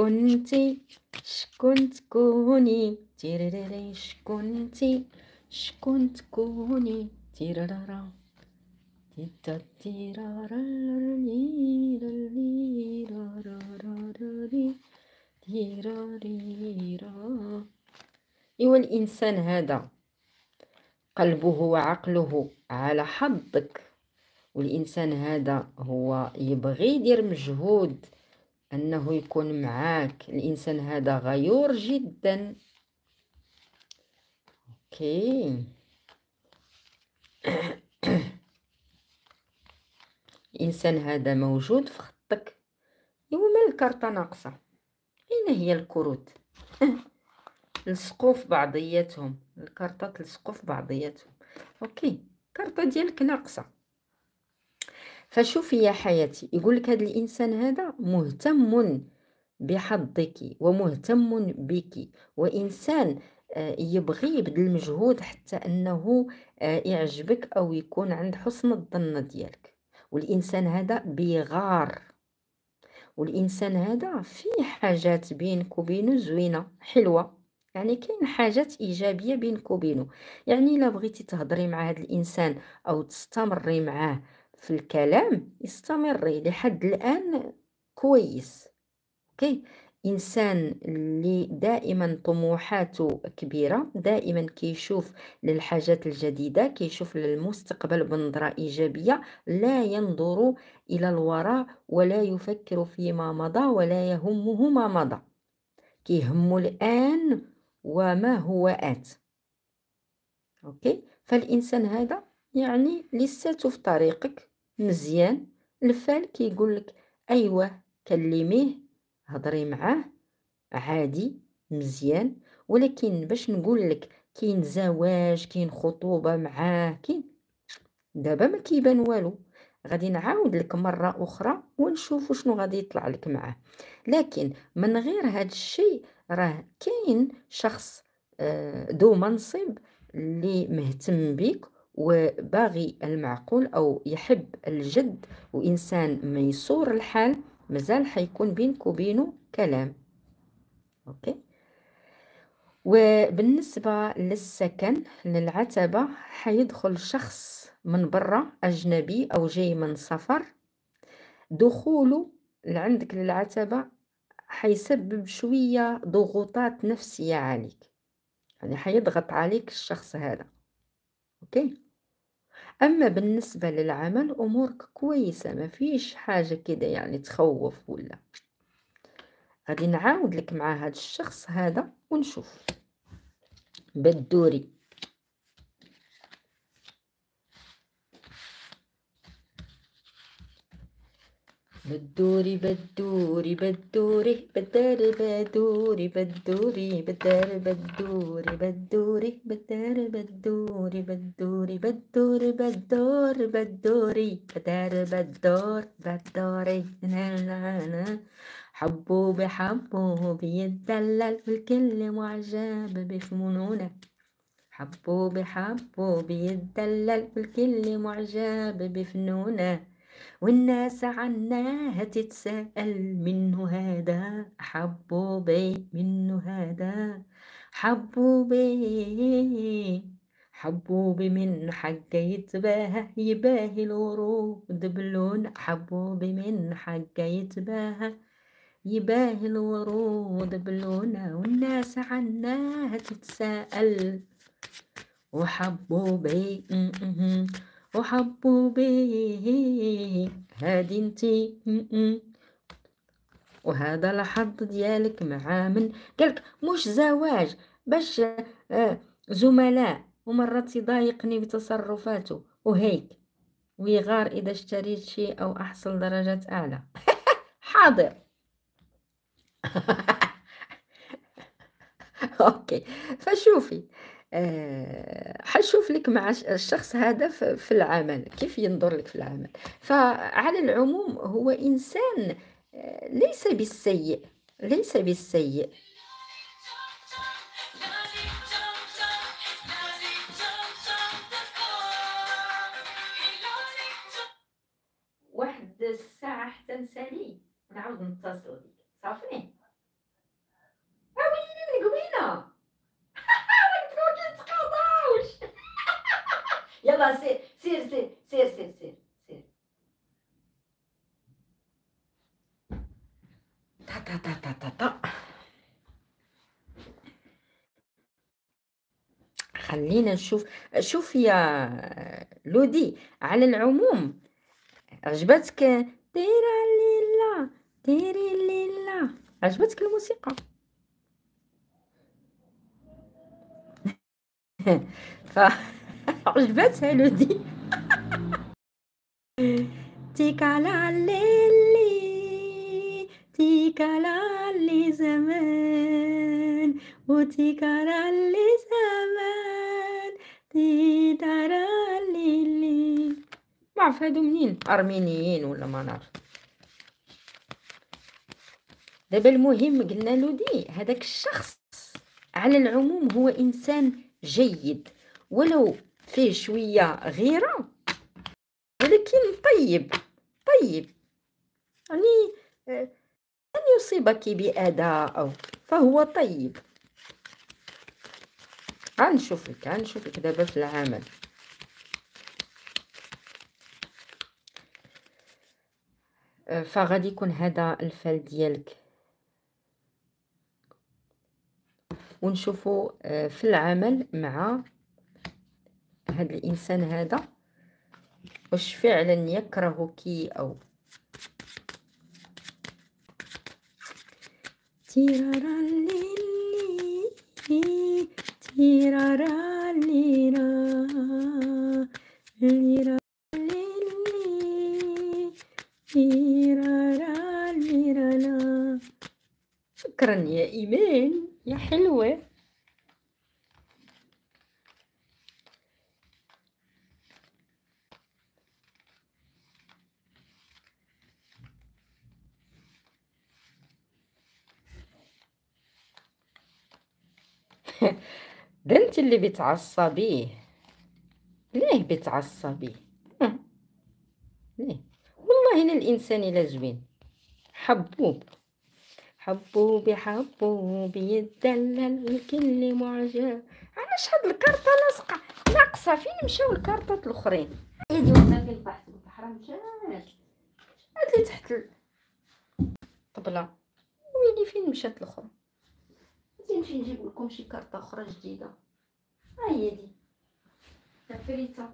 شكونتي شكون تكوني تيريري شكونتي شكون تكوني تيرارا تيتا تيرارا إيوا الإنسان هذا قلبه وعقله على حظك والإنسان هذا هو يبغي يدير مجهود انه يكون معاك الانسان هذا غيور جدا اوكي (coughs) الانسان هذا موجود في خطك يوما الكارطه ناقصه اين هي الكروت (laughs) لصقوا في بعضياتهم الكارطه تلصقوا في بعضياتهم اوكي الكارطه ديالك ناقصه فشوفي يا حياتي يقول لك هذا الانسان هذا مهتم بحظك ومهتم بك وانسان آه، يبغي يبذل مجهود حتى انه آه، يعجبك او يكون عند حسن الظن ديالك والانسان هذا بيغار والانسان هذا فيه حاجات بينك وبينه زوينه حلوه يعني كاين حاجات ايجابيه بينك وبينه يعني الا بغيتي تهضري مع هذا الانسان او تستمري معاه في الكلام استمري لحد الآن كويس أوكي إنسان اللي دائما طموحاته كبيرة دائما كيشوف للحاجات الجديدة كيشوف للمستقبل بنظرة إيجابية لا ينظر إلى الوراء ولا يفكر فيما مضى ولا يهمه ما مضى كيهم الآن وما هو آت أوكي فالإنسان هذا يعني لساته في طريقك مزيان الفال كيقولك أيوا كلميه هضري معاه عادي مزيان ولكن باش نقولك كاين زواج كاين خطوبة معاه كاين دابا ما كيبان والو غادي نعاود لك مرة أخرى ونشوف شنو غادي يطلع لك معاه لكن من غير هاد الشيء راه كاين شخص آه، ذو منصب اللي مهتم بيك وباغي المعقول أو يحب الجد وإنسان ميسور الحال مازال حيكون بينك وبينه كلام أوكي وبالنسبة للسكن للعتبة حيدخل شخص من برا أجنبي أو جاي من سفر دخوله لعندك للعتبة حيسبب شوية ضغوطات نفسية عليك يعني حيضغط عليك الشخص هذا اوكي اما بالنسبه للعمل امورك كويسه ما فيش حاجه كده يعني تخوف ولا غادي نعاود لك مع هذا الشخص هذا ونشوف بدوري بدوري بدوري بدوري بدار بدوري بدوري بدار بدوري بدوري بدار بدوري بدوري بدوري بدور بدوري بدار بدور بدوري نا نا نا حبه بحبه بيتدلل والكل معجب بفنونه حبه بحبه بيتدلل والكل معجب بفنونه والناس عناها تتسأل منه هذا حبه بي منه هذا حبه بي حبوبي من حق يتباهى يباهي الورود بلون حبوبي من حق يتباهى يباهي الورود بلونها والناس عناها تتساءل وحبوبي م -م -م. وحبوا بيه هادي انتي وهذا الحظ ديالك مع من قالك مش زواج باش آه، زملاء ومرات يضايقني بتصرفاته وهيك ويغار إذا اشتريت شيء أو أحصل درجات أعلى (laughs) حاضر (laughs) أوكي فشوفي آه، حشوف لك مع الشخص هذا في العمل كيف ينظر لك في العمل فعلى العموم هو إنسان آه، ليس بالسيء ليس بالسيء واحد الساعة حتى نسالي نعاود نتصل بك صافي عاوني من قبيله يلا سير سير سير سير سير سير سير تا تا تا تا تا تا خلينا نشوف شوف يا لودي على العموم عجبتك ديرا ليلا ديري ليلا عجبتك الموسيقى (laughs) ف عجبتها لودي تيكالا ليلي تيكالا لي زمان وتيكالا لي زمان تيدارا ليلي ما عرف هادو منين ارمينيين ولا ما نعرف دابا المهم قلنا لودي هذاك الشخص على العموم هو انسان جيد ولو فيه شويه غيره ولكن طيب طيب يعني لن آه، يصيبك بأداء أو فهو طيب غنشوفك غنشوفك دابا في العمل آه، فغادي يكون هذا الفال ديالك ونشوفو آه، في العمل مع هذا الانسان هذا واش فعلا يكرهك او ليرا شكرا يا ايمان يا حلوه ده انت اللي بتعصبيه ليه بتعصبيه ليه والله الانسان الا زوين حبوب حبوبي حبوبي يدلل الكل معجب علاش هاد الكارطة لاصقة ناقصة فين مشاو الكارطات الاخرين هادي وانا في البحر البحر مشات هاد اللي تحت الطبلة ويلي فين مشات الاخرين نمشي نجيب لكم شي كارطه اخرى جديده ها هي دي عفريته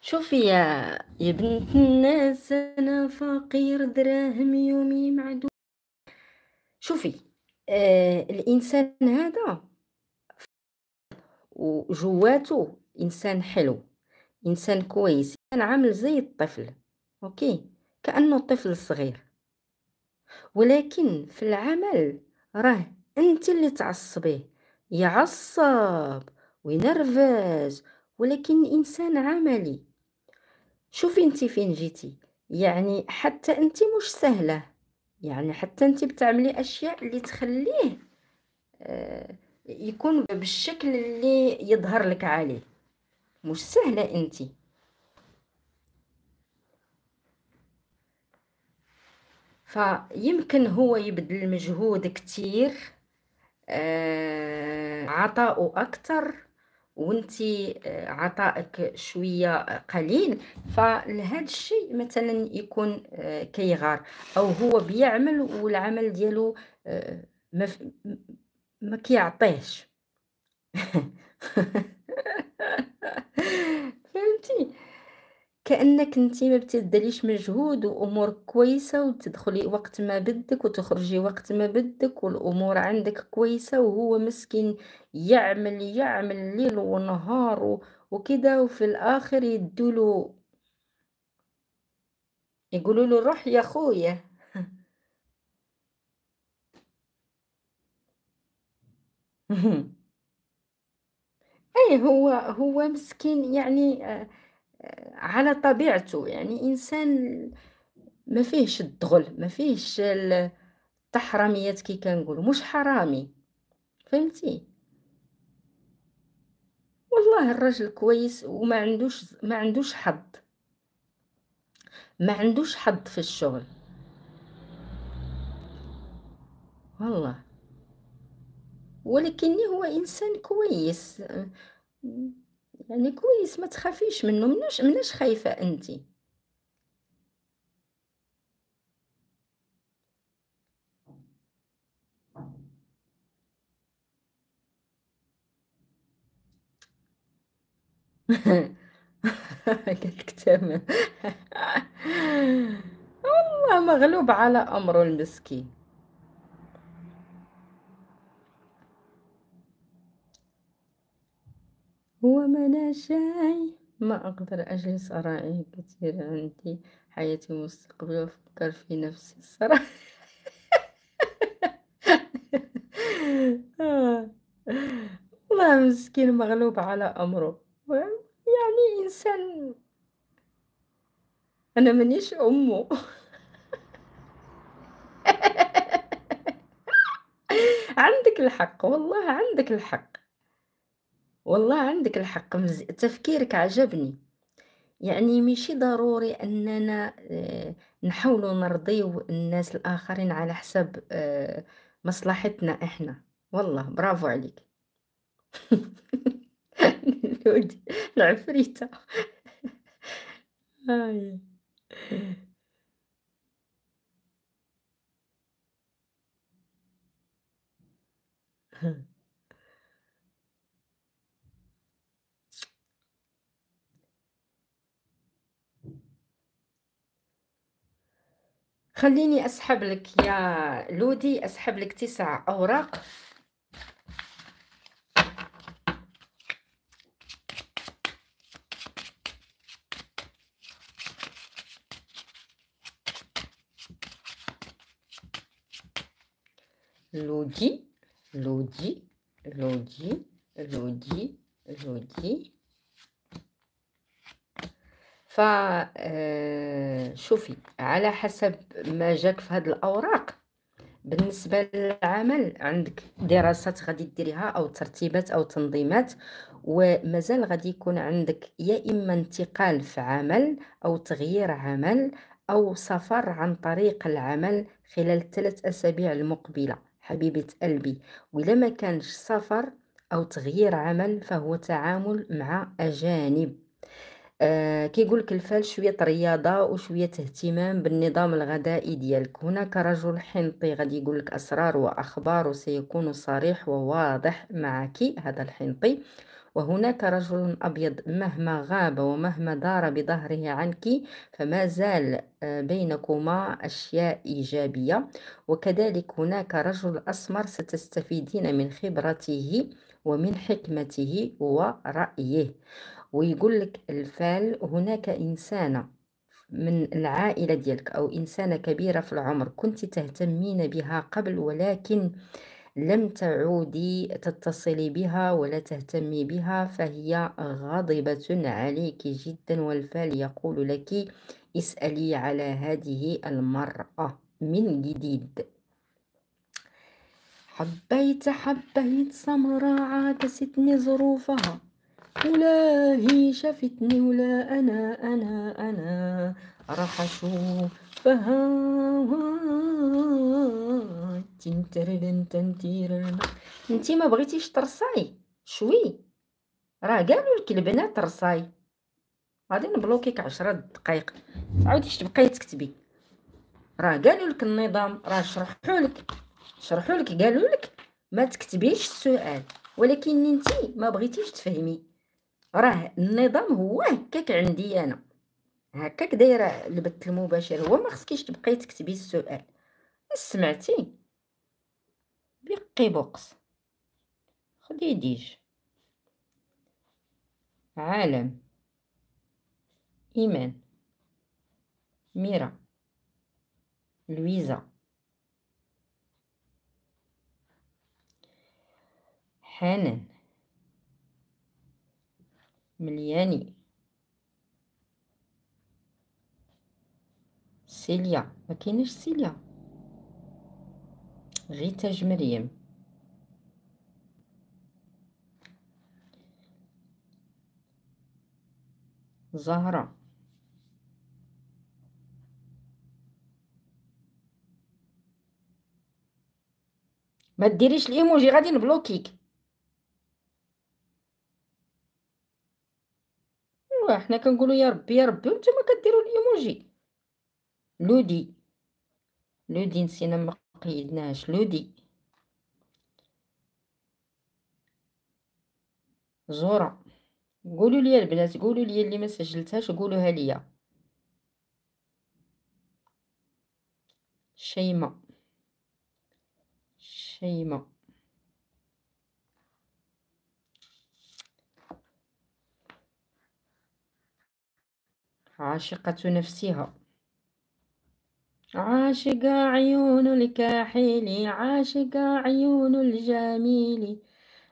شوفي يا يا بنت الناس انا فقير دراهم يومي معدود شوفي آه الانسان هذا وجواته انسان حلو انسان كويس انسان عامل زي الطفل اوكي كأنه الطفل الصغير ولكن في العمل راه انت اللي تعصبيه يعصب وينرفز ولكن انسان عملي شوفي انت فين جيتي يعني حتى انت مش سهله يعني حتى انت بتعملي اشياء اللي تخليه آه، يكون بالشكل اللي يظهر لك عليه مش سهله انتي فيمكن هو يبذل مجهود كتير آه، عطاء اكثر وانت آه، عطائك شويه قليل فلهذا الشيء مثلا يكون آه، كيغار او هو بيعمل والعمل ديالو ما, ما كيعطيهش (laughs) كأنك أنتِ ما بتبذليش مجهود وامور كويسة وتدخلي وقت ما بدِّك وتخرجي وقت ما بدِّك والأمور عندك كويسة وهو مسكين يعمل، يعمل ليل ونهار و وكده وفي الآخر يدولو يقولوا له روح يا خويا. (laughs) أي هو هو مسكين يعني آه على طبيعته يعني انسان ما فيهش الدغل ما فيهش التحرميات كي كنقولوا مش حرامي فهمتي والله الرجل كويس وما عندوش ما عندوش حظ ما عندوش حظ في الشغل والله ولكني هو انسان كويس يعني كويس ما تخافيش منه مناش مناش خايفة أنت (laughs) قالك تمام (laughs) والله مغلوب على أمره المسكين هو لا شيء ما أقدر أجلس أراعي كثير عندي حياتي ومستقبلي وأفكر في نفسي الصراحة (laughs) والله مسكين مغلوب على أمره يعني إنسان أنا منيش أمه (laughs) عندك الحق والله عندك الحق والله عندك الحق مز... تفكيرك عجبني يعني ماشي ضروري أننا نحاول آه، نحاولوا نرضيو الناس الآخرين على حساب آه، مصلحتنا إحنا والله برافو عليك (laughs) العفريتة (laughs) هاي (laughs) خليني اسحب لك يا لودي اسحب لك تسع اوراق لودي لودي لودي لودي لودي فشوفي على حسب ما جاك في هاد الاوراق بالنسبه للعمل عندك دراسات غادي ديريها او ترتيبات او تنظيمات ومازال غادي يكون عندك يا اما انتقال في عمل او تغيير عمل او سفر عن طريق العمل خلال ثلاث اسابيع المقبله حبيبه قلبي ولا ما كانش سفر او تغيير عمل فهو تعامل مع اجانب آه، كيقول لك الفال شوية رياضة وشوية اهتمام بالنظام الغذائي ديالك، هناك رجل حنطي غادي يقول لك أسرار وأخبار وسيكون صريح وواضح معك هذا الحنطي، وهناك رجل أبيض مهما غاب ومهما دار بظهره عنك فما زال آه، بينكما أشياء إيجابية، وكذلك هناك رجل أسمر ستستفيدين من خبرته ومن حكمته ورأيه. ويقول لك الفال هناك إنسانة من العائلة ديالك أو إنسانة كبيرة في العمر كنت تهتمين بها قبل ولكن لم تعودي تتصلي بها ولا تهتمي بها فهي غاضبة عليك جدا والفال يقول لك اسألي على هذه المرأة من جديد حبيت حبيت سمرة عاكستني ظروفها ولا هي شافتني ولا أنا أنا أنا راح أشوف انتي ما بغيتيش ترصاي شوي راه قالوا لك البنات ترصاي غادي نبلوكيك عشرة دقائق عاودي تبقاي تكتبي راه قالوا لك النظام راه شرحوا لك شرحوا لك قالوا لك ما تكتبيش السؤال ولكن انتي ما بغيتيش تفهمي راه النظام هو هكاك عندي انا هكاك دايره البث المباشر هو ما خصكيش تبقاي تكتبي السؤال سمعتي بقي بوكس خدي ديج عالم ايمان ميرا لويزا حنان ملياني سيليا ما كاينش سيليا غير تاج مريم زهره ما ديريش الايموجي غادي نبلوكيك ايوا حنا كنقولوا يا ربي يا ربي وانتم كديروا الايموجي لودي لودي نسينا ما قيدناش لودي زورا قولوا لي البنات قولوا لي اللي ما سجلتهاش قولوها ليا شيماء شيماء عاشقة نفسها عاشقة عيون الكاحل عاشقة عيون الجميل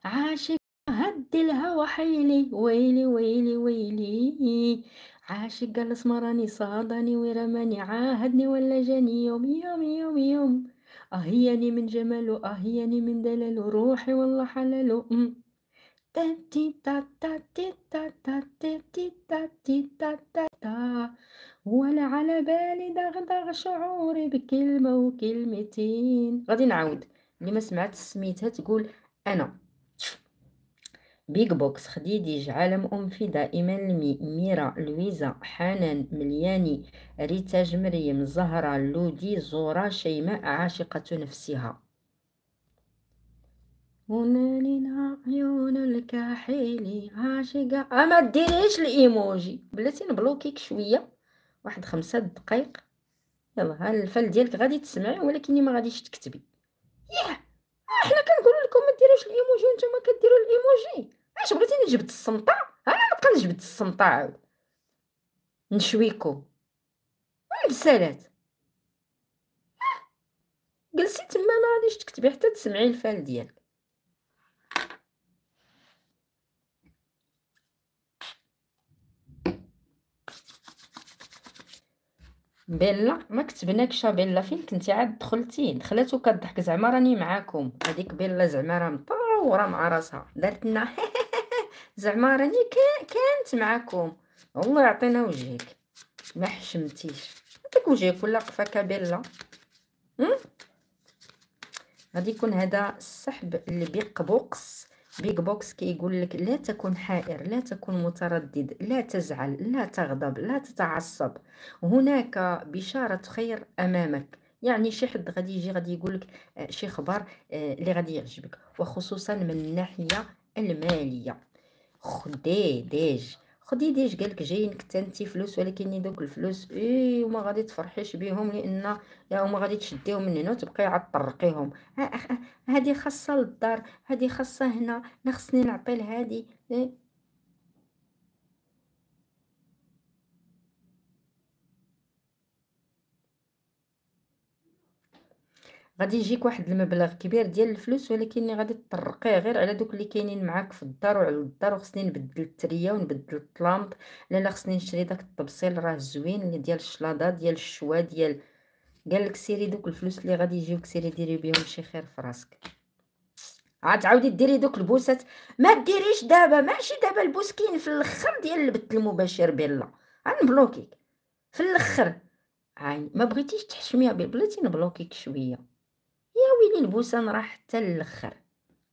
عاشقة هد الهوى حيلي ويلي ويلي ويلي عاشقة الاسمراني صادني ورماني عاهدني ولا جاني يوم يوم يوم يوم اهيني من جماله اهيني من دلاله روحي والله حلاله ولا على بالي دغدغ شعوري بكلمة وكلمتين غادي نعاود اللي ما سمعت سميتها تقول أنا بيج بوكس خديديج عالم أم في دائما المي ميرا لويزا حنان ملياني ريتاج مريم زهرة لودي زورا شيماء عاشقة نفسها منال عيون الكحيل عاشقة اما ديريش الايموجي بلاتي نبلوكيك شوية واحد خمسة دقايق يلا ها الفال ديالك غادي تسمعي ولكني ما غاديش تكتبي ياه احنا آه، كنقول لكم ما ديروش الايموجي وانتم كديروا الايموجي اش بغيتيني نجبد السمطه انا نبقى نجبد السمطه نشويكو نشويكم البسالات آه، جلسي تما ما غاديش تكتبي حتى تسمعي الفال ديالك بيلا ما كتبناك شابيلا فين كنتي عاد دخلتي دخلت وكضحك زعما راني معاكم هذيك بيلا زعما راه مطوره مع راسها دارت لنا (laughs) زعما راني كانت معاكم الله يعطينا وجهك ما حشمتيش هذاك وجهك ولا قفاك بيلا غادي يكون هذا السحب اللي بيقبوقس بيك بوكس كيقول لك لا تكن حائر لا تكن متردد لا تزعل لا تغضب لا تتعصب هناك بشارة خير أمامك يعني شي حد غادي يجي غادي يقول لك آه، شي خبر آه، اللي غادي يعجبك وخصوصا من الناحية المالية خدي ديج خدي ديش قالك جايينك تنتي فلوس ولكن دوك الفلوس اي وما غادي تفرحيش بهم لان يا وما غادي تشديهم من هنا وتبقاي عاد طرقيهم آه، آه، آه، هادي خاصه للدار هادي خاصه هنا انا خصني نعطي لهادي غادي يجيك واحد المبلغ كبير ديال الفلوس ولكن غادي تطرقيه غير على دوك اللي كاينين معاك في الدار وعلى الدار وخصني نبدل التريه ونبدل الطلامط لا خصني نشري داك الطبسيل راه زوين اللي ديال الشلاضه ديال الشوا ديال قال لك سيري دوك الفلوس اللي غادي يجيوك سيري ديري بهم شي خير في راسك عاد عاودي ديري دوك البوسات ما ديريش دابا ماشي دابا البوس كاين في الاخر ديال البث المباشر بيلا غنبلوكيك في الاخر هاي ما بغيتيش تحشميها بلاتي نبلوكيك شويه ويلي البوسان راه حتى الاخر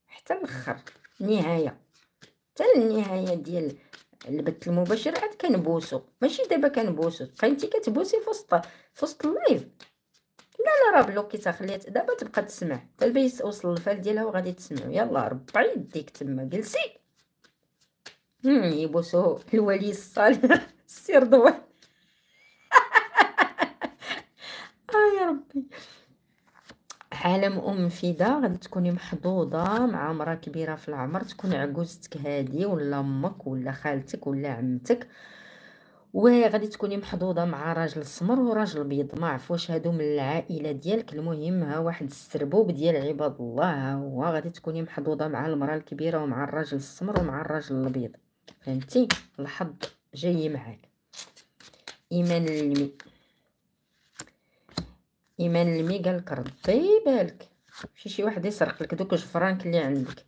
حتى الاخر النهايه حتى النهايه ديال البث المباشر عاد كنبوسو ماشي دابا كنبوسو بقا انت كتبوسي في وسط في وسط اللايف لا لا راه بلوكيتها خليت دابا تبقى تسمع حتى دابا وصل الفال ديالها وغادي تسمعو يلا ربعي يديك تما جلسي هم يبوسو الولي الصالح (laughs) السير ضوان (laughs) اه يا ربي عالم ام فدا غادي تكوني محظوظه مع امراه كبيره في العمر تكون عجوزتك هادي ولا امك ولا خالتك ولا عمتك وغادي تكوني محظوظه مع راجل سمر وراجل بيض ما عرفوش هادو من العائله ديالك المهم ها واحد السربوب ديال عباد الله ها هو غادي تكوني محظوظه مع المراه الكبيره ومع الراجل السمر ومع الراجل البيض فهمتي الحظ جاي معاك ايمان المي ايمان المي قالك ردي طيب بالك ماشي شي واحد يسرق لك دوك جوج فرانك اللي عندك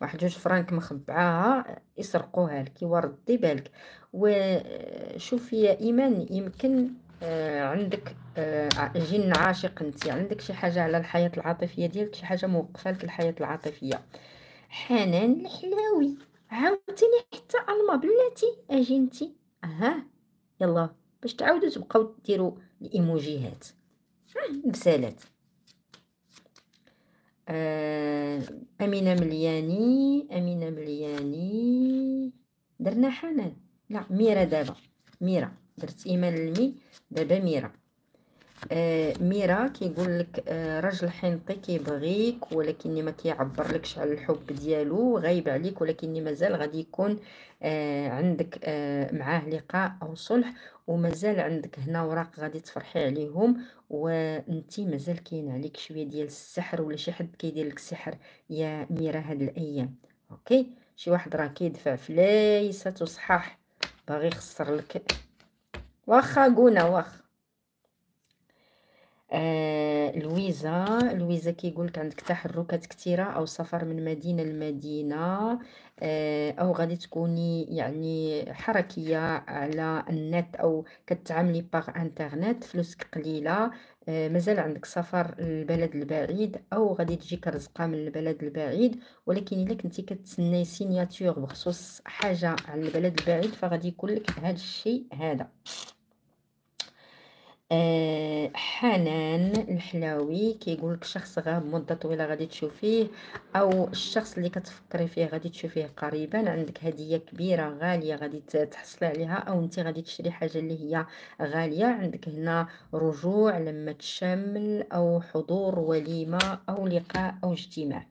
واحد جوج فرانك مخبعاها يسرقوها لك يوردي ردي بالك وشوفي آه، يا ايمان يمكن آه عندك آه جن عاشق انت عندك شي حاجه على الحياه العاطفيه ديالك شي حاجه موقفه لك الحياه العاطفيه حنان الحلاوي عاوتاني حتى الما بلاتي اجي انت اها يلا باش تعاودوا تبقاو ديروا الايموجيهات بسالات آه امينه ملياني امينه ملياني درنا حنان لا ميره دابا ميره درت ايمان المي دابا ميره آه، ميرا كيقول لك رجل آه، راجل حنطي كيبغيك ولكن ما لكش على الحب ديالو غايب عليك ولكن مازال غادي يكون آه، عندك معاه لقاء او صلح ومازال عندك هنا وراق غادي تفرحي عليهم وانتي مازال كاين عليك شويه ديال السحر ولا شي حد كيدير لك سحر يا ميرا هاد الايام اوكي شي واحد راه كيدفع فلايسات وصحاح باغي يخسر لك واخا قونا واخا آه، لويزا لويزا كيقول لك عندك تحركات كثيره او سفر من مدينه لمدينه آه، او غادي تكوني يعني حركيه على النت او كتعاملي باغ انترنت فلوسك قليله آه، مازال عندك سفر للبلد البعيد او غادي تجيك رزقه من البلد البعيد ولكن الا كنتي كتسناي سيناتور بخصوص حاجه على البلد البعيد فغادي يكون لك هذا الشيء هذا آه حنان الحلاوي كيقول لك شخص غاب مده طويله غادي تشوفيه او الشخص اللي كتفكري فيه غادي تشوفيه قريبا عندك هديه كبيره غاليه غادي تحصلي عليها او انت غادي تشري حاجه اللي هي غاليه عندك هنا رجوع لما تشمل او حضور وليمه او لقاء او اجتماع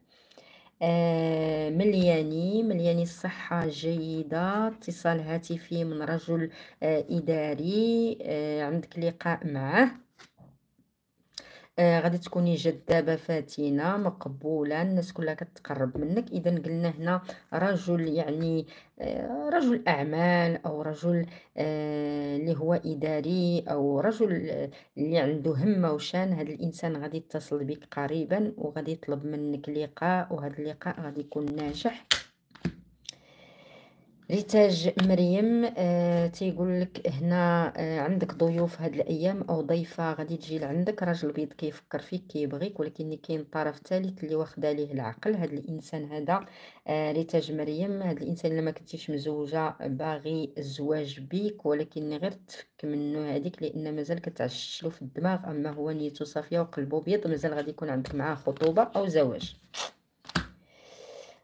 آه، ملياني ملياني الصحة جيدة اتصال هاتفي من رجل آه، إداري آه، عندك لقاء معه آه، غادي تكوني جذابه فاتنه مقبوله الناس كلها كتقرب منك اذا قلنا هنا رجل يعني آه، رجل اعمال او رجل آه، اللي هو اداري او رجل اللي عنده همه وشان هذا الانسان غادي يتصل بك قريبا وغادي يطلب منك لقاء وهذا اللقاء غادي يكون ناجح عتاج مريم آه تيقول لك هنا آه عندك ضيوف هاد الايام او ضيفه غادي تجي لعندك راجل بيض كيفكر فيك كيبغيك ولكن كاين طرف ثالث اللي واخد ليه العقل هاد الانسان هذا آه ريتاج مريم هاد الانسان اللي ما كنتيش مزوجه باغي الزواج بيك ولكن غير تفك منه هذيك لان مازال كتعشلو في الدماغ اما هو نيتو صافيه وقلبو بيض مازال غادي يكون عندك معاه خطوبه او زواج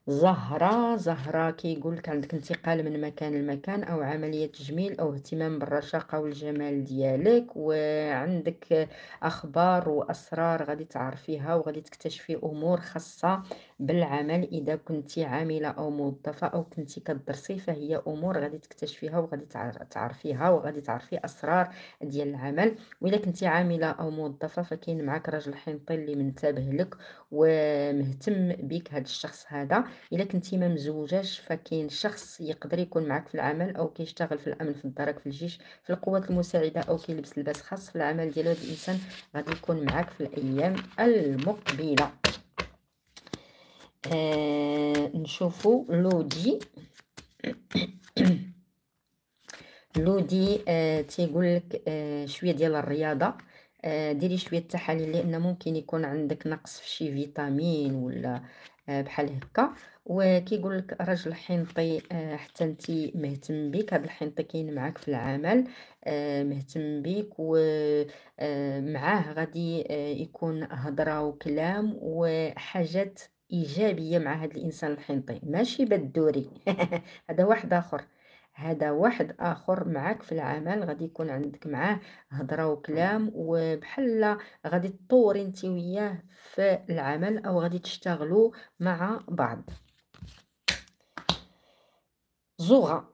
زهرة زهرة كيقول كي عندك انتقال من مكان لمكان او عملية تجميل او اهتمام بالرشاقة والجمال ديالك وعندك اخبار واسرار غادي تعرفيها وغادي تكتشفي امور خاصة بالعمل اذا كنتي عامله او موظفه او كنتي كدرسي فهي امور غادي تكتشفيها وغادي تعرفيها وغادي تعرفي اسرار ديال العمل واذا كنتي عامله او موظفه فكاين معاك راجل حنطي اللي منتبه لك ومهتم بك هذا الشخص هذا اذا كنتي ما مزوجاش فكاين شخص يقدر يكون معك في العمل او كيشتغل في الامن في الدرك في الجيش في القوات المساعده او كيلبس لباس خاص في العمل ديالو الانسان غادي يكون معك في الايام المقبله آه، نشوفو لودي (coughs) لودي آه تيقول لك آه شويه ديال الرياضه آه ديري شويه التحاليل لان ممكن يكون عندك نقص في شي فيتامين ولا آه بحال هكا وكيقول لك راجل حنطي آه حتى انت مهتم بك هذا الحنطي كاين معاك في العمل آه مهتم بك ومعاه آه، غادي آه، يكون هضره وكلام وحاجات ايجابيه مع هذا الانسان الحنطي ماشي بالدوري (laughs) هذا واحد اخر هذا واحد اخر معك في العمل غادي يكون عندك معاه هضره وكلام وبحال غادي تطوري انت وياه في العمل او غادي تشتغلوا مع بعض زوغا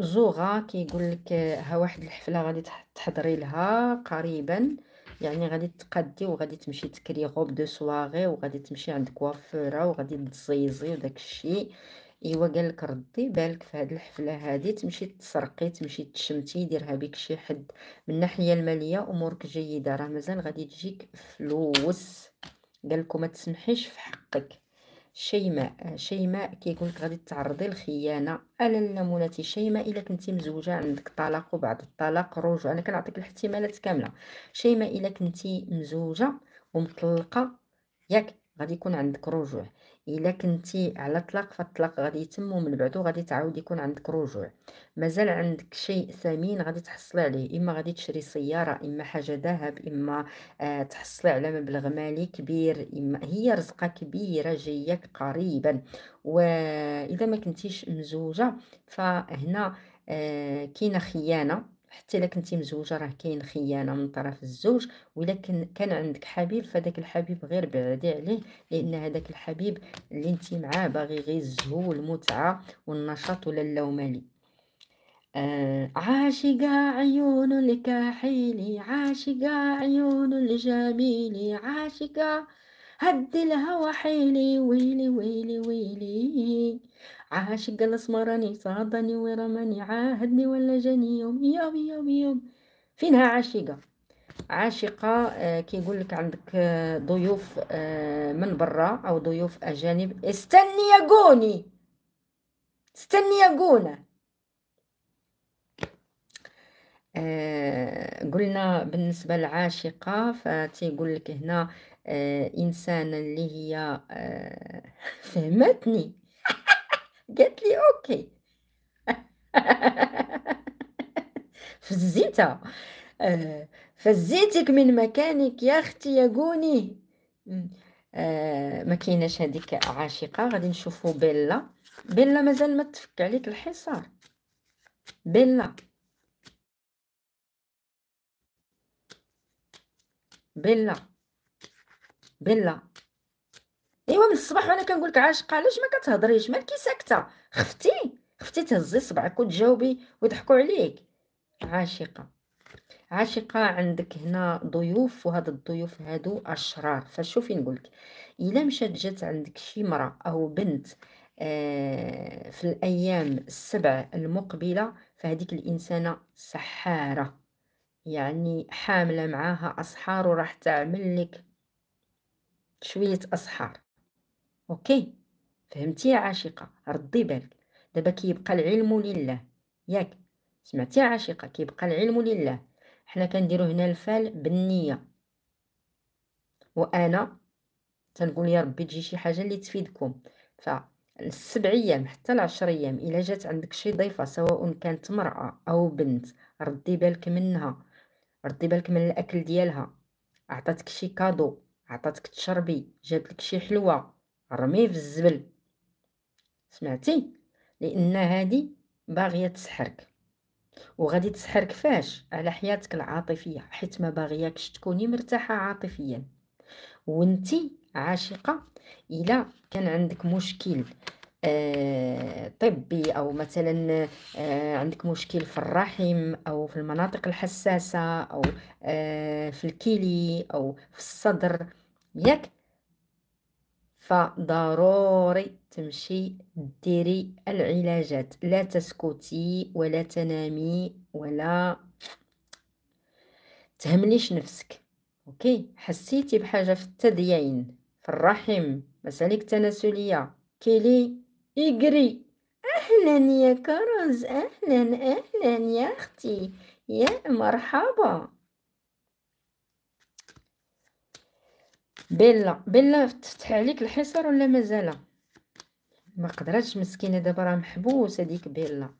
زوغا كيقول لك ها واحد الحفله غادي تحضري لها قريبا يعني غادي تقادي وغادي تمشي تكري غوب دو سواغي وغادي تمشي عند كوافوره وغادي تزيزي وداك الشيء ايوا قال لك ردي بالك في هاد الحفله هادي تمشي تسرقي تمشي تشمتي يديرها بك شي حد من الناحيه الماليه امورك جيده راه مازال غادي تجيك فلوس قال لكم ما تسمحيش في حقك شيماء آه، شيماء كيقول لك غادي تعرضي للخيانه الا مولاتي شيماء الا كنتي مزوجه عندك طلاق وبعد الطلاق رجوع انا كنعطيك الاحتمالات كامله شيماء الا كنتي مزوجه ومطلقه ياك غادي يكون عندك رجوع الا كنتي على طلاق فالطلاق غادي يتم ومن بعدو غادي تعاود يكون عندك رجوع مازال عندك شيء ثمين غادي تحصلي عليه اما غادي تشري سياره اما حاجه ذهب اما آه تحصلي على مبلغ مالي كبير اما هي رزقه كبيره جايك قريبا واذا ما كنتيش مزوجه فهنا آه كاينه خيانه حتى الا كنتي مزوجه راه كاين خيانه من طرف الزوج ولكن كان عندك حبيب فداك الحبيب غير بعدي عليه لان هذاك الحبيب اللي انت معاه باغي غير الزهو والمتعه والنشاط ولا اللومالي آه عاشقة عيون لك عاشقة عيون لجميلي عاشقة هد الهوى حيلي ويلي ويلي ويلي عاشق مراني صادني ورماني عاهدني ولا جاني يوم يوم يوم يوم فينها عاشقة عاشقة آه، يقول لك عندك آه، ضيوف آه، من برا او ضيوف اجانب استني يا قوني استني يا قلنا بالنسبة للعاشقة فتيقول لك هنا آه، انسانه اللي هي آه، (laughs) فهمتني قالت (laughs) لي اوكي (laughs) فزيتها آه، فزيتك من مكانك يا اختي يا جوني ما كايناش هذيك عاشقه غادي نشوفوا بيلا بيلا مازال ما تفك عليك الحصار بيلا بيلا بلا ايوا من الصباح وانا كنقول لك عاشقه علاش ما كتهضريش مالكي ساكته خفتي خفتي تهزي صبعك وتجاوبي ويضحكوا عليك عاشقه عاشقه عندك هنا ضيوف وهاد الضيوف هادو اشرار فشوفي نقولك الا مشات جات عندك شي مراه او بنت آه في الايام السبع المقبله فهذيك الانسانه سحاره يعني حامله معاها اصحار وراح تعمل لك شويه اصحار اوكي فهمتي يا عاشقه ردي بالك دابا كيبقى العلم لله ياك سمعتي يا عاشقه كيبقى العلم لله حنا كنديرو هنا الفال بالنيه وانا تنقول يا ربي تجي شي حاجه اللي تفيدكم ف السبع ايام حتى العشر ايام الا جات عندك شي ضيفه سواء كانت مراه او بنت ردي بالك منها ردي بالك من الاكل ديالها عطاتك شي كادو عطاتك تشربي جابت لك شي حلوه رميه في الزبل سمعتي لان هادي باغيه تسحرك وغادي تسحرك فاش على حياتك العاطفيه حيت ما باغياكش تكوني مرتاحه عاطفيا وانتي عاشقه الا كان عندك مشكل آه، طبي او مثلا آه، عندك مشكل في الرحم او في المناطق الحساسه او آه، في الكلي او في الصدر ياك فضروري تمشي ديري العلاجات لا تسكتي ولا تنامي ولا تهمليش نفسك اوكي حسيتي بحاجه في التدين في الرحم مسالك تناسليه كيلي يجري أهلا يا كرز أهلا أهلا يا أختي يا مرحبا بيلا بيلا فتح عليك الحصر ولا مازال ما قدرتش مسكينه دابا راه محبوسه ديك بيلا (laughs)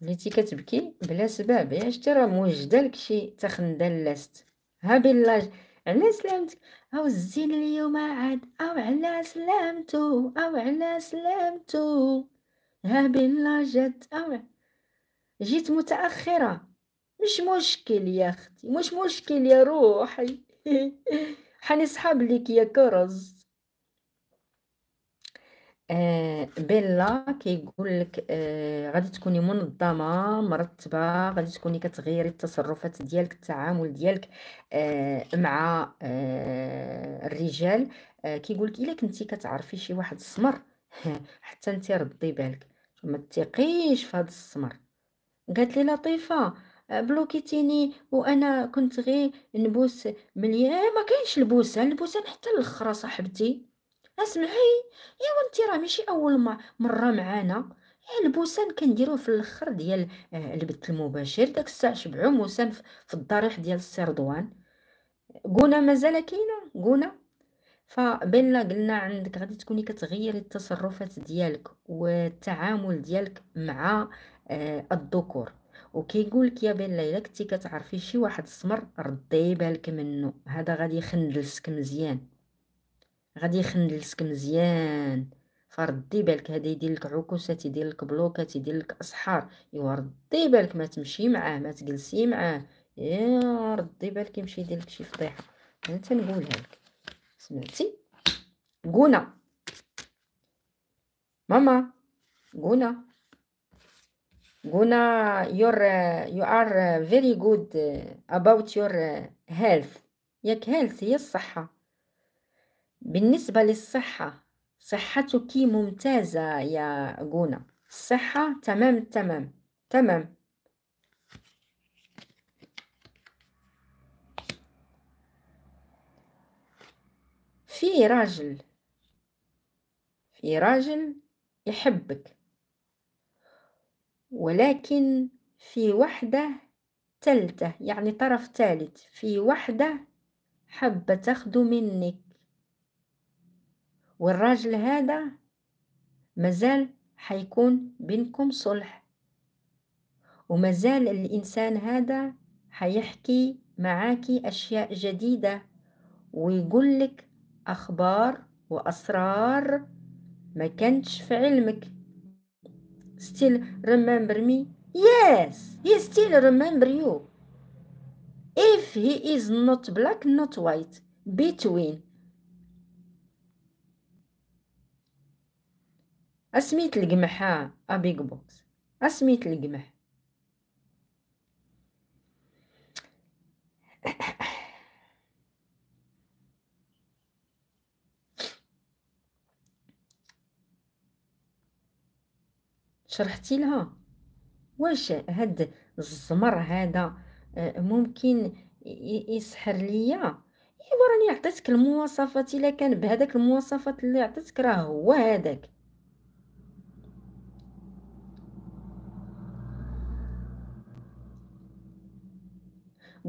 بنتي كتبكي بلا سبب يا يعني شتي راه موجده لك شي تخندلست ها بيلا على سلامتك او الزين اليوم عاد او على سلامتو او على سلامتو ها بلا جات او جيت متاخره مش مشكل يا اختي مش مشكل يا روحي (laughs) حنسحب لك يا كرز آه، بيلا كيقول لك آه، غادي تكوني منظمة، مرتبة، غادي تكوني كتغيّري التصرفات ديالك، التعامل ديالك آه، مع الرجال، كيقول لك إلا كنتي كتعرفي شي واحد السمر (laughs) حتى انت ردي بالِك، ما تثقيش في هذا السمر، قالت لي لطيفة بلوكيتيني وأنا كنت غير نبوس مليان ما كاينش البوسة، البوسة حتى للآخر أصاحبتي. اسمعي ايوا انت راه ماشي اول ما مره معانا إيه، البوسان كنديروه في الاخر ديال آه، البث المباشر داك الساعه شبعوا موسان في الضريح ديال السردوان قونا مازال كاينه قونا فبلا قلنا عندك غادي تكوني كتغيري التصرفات ديالك والتعامل ديالك مع آه، الذكور وكيقول لك يا بلا الا كنتي كتعرفي شي واحد سمر ردي بالك منه هذا غادي يخندلسك مزيان غادي يخنلسك مزيان فردي بالك هذا يدير لك عكوسات يدير لك بلوكات يدير لك اسحار ايوا ردي بالك ما تمشي معاه ما تجلسي معاه يا ردي بالك يمشي يدير لك شي فضيحه انا تنقولها لك سمعتي غونا ماما غونا غونا يور يو ار فيري very اباوت يور هيلث ياك هيلث هي الصحه بالنسبة للصحة صحتك ممتازة يا غنى الصحة تمام التمام تمام في راجل في راجل يحبك ولكن في وحدة تالتة يعني طرف ثالث في وحدة حابة تاخده منك والراجل هذا مازال حيكون بينكم صلح ومازال الإنسان هذا حيحكي معاكي أشياء جديدة ويقول لك أخبار وأسرار ما كانتش في علمك still remember me yes he still remember you if he is not black not white between اسميت القمح ها آه، ابيك بوكس اسميت القمح شرحتي لها واش هاد الزمر هذا آه، ممكن يسحر ليا ايوا راني عطيتك المواصفات الا كان بهذاك المواصفات اللي عطيتك راه هو هذاك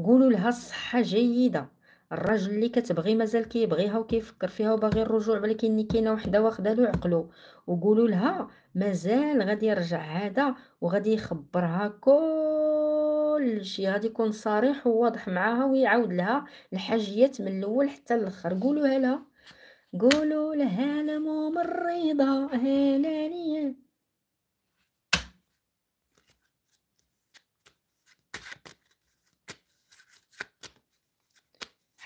قولوا لها صحه جيده الراجل اللي كتبغي مازال كيبغيها وكيفكر فيها وباغي الرجوع ولكن اللي كاينه وحده واخده له عقله وقولوا لها مازال غادي يرجع هذا وغادي يخبرها كل شيء غادي يكون صريح وواضح معاها ويعاود لها الحاجيات من الاول حتى الاخر قولوها لها قولوا لها انا مريضه هلانيه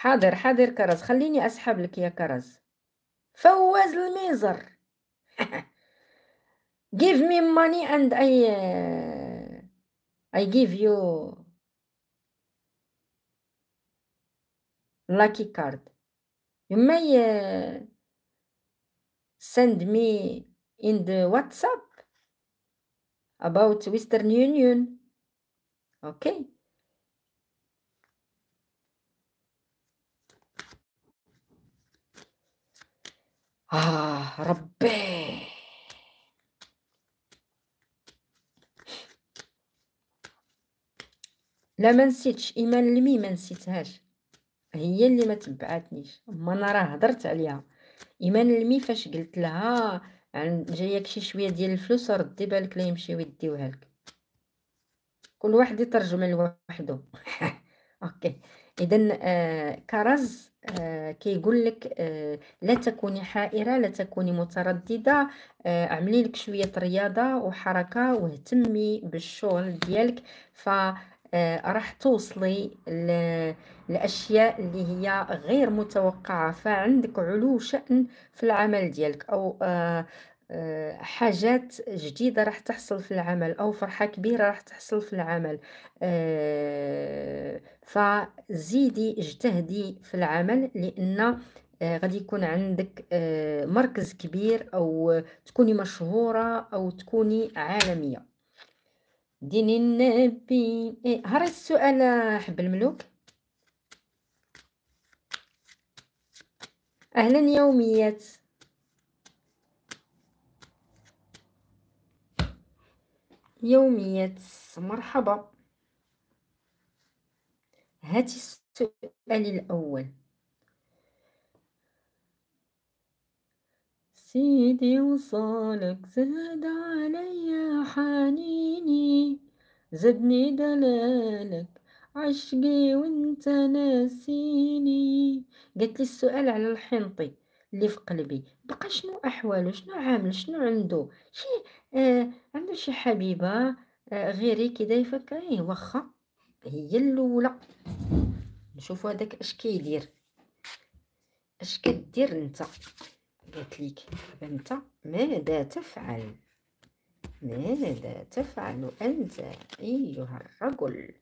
حاضر حاضر كرز خليني أسحب لك يا كرز فواز الميزر give me money and I I give you lucky card you may send me in the WhatsApp about Western Union okay آه ربي لا ما نسيتش ايمان المي ما نسيتهاش هي اللي ما تبعاتنيش ما انا راه هضرت عليها ايمان المي فاش قلت لها جاياك شي شويه ديال الفلوس ردي بالك لا يمشيو يديوها لك كل واحد يترجم لوحده (laughs) اوكي اذا آه كرز آه كيقول لك آه لا تكوني حائره لا تكوني متردده آه اعملي لك شويه رياضه وحركه واهتمي بالشغل ديالك ف آه، راح توصلي لاشياء اللي هي غير متوقعه فعندك علو شان في العمل ديالك او آه، حاجات جديدة راح تحصل في العمل أو فرحة كبيرة راح تحصل في العمل آه، فزيدي اجتهدي في العمل لأن آه، غادي يكون عندك آه، مركز كبير أو تكوني مشهورة أو تكوني عالمية دين النبي إيه هرى السؤال حب الملوك أهلا يوميات يوميات مرحبا هاتي السؤال الأول سيدي وصالك زاد عليا حنيني زدني دلالك عشقي وانت ناسيني قلت لي السؤال على الحنطي اللي في قلبي بقى شنو احواله شنو عامل شنو عنده شي آه عندو شي حبيبة آه غيري كدا يفكر إيه واخا هي اللولة، نشوفو هداك أش كيدير، أش كدير نتا، قالت ليك دابا نتا ماذا تفعل؟ ماذا تفعل أنت أيها الرجل؟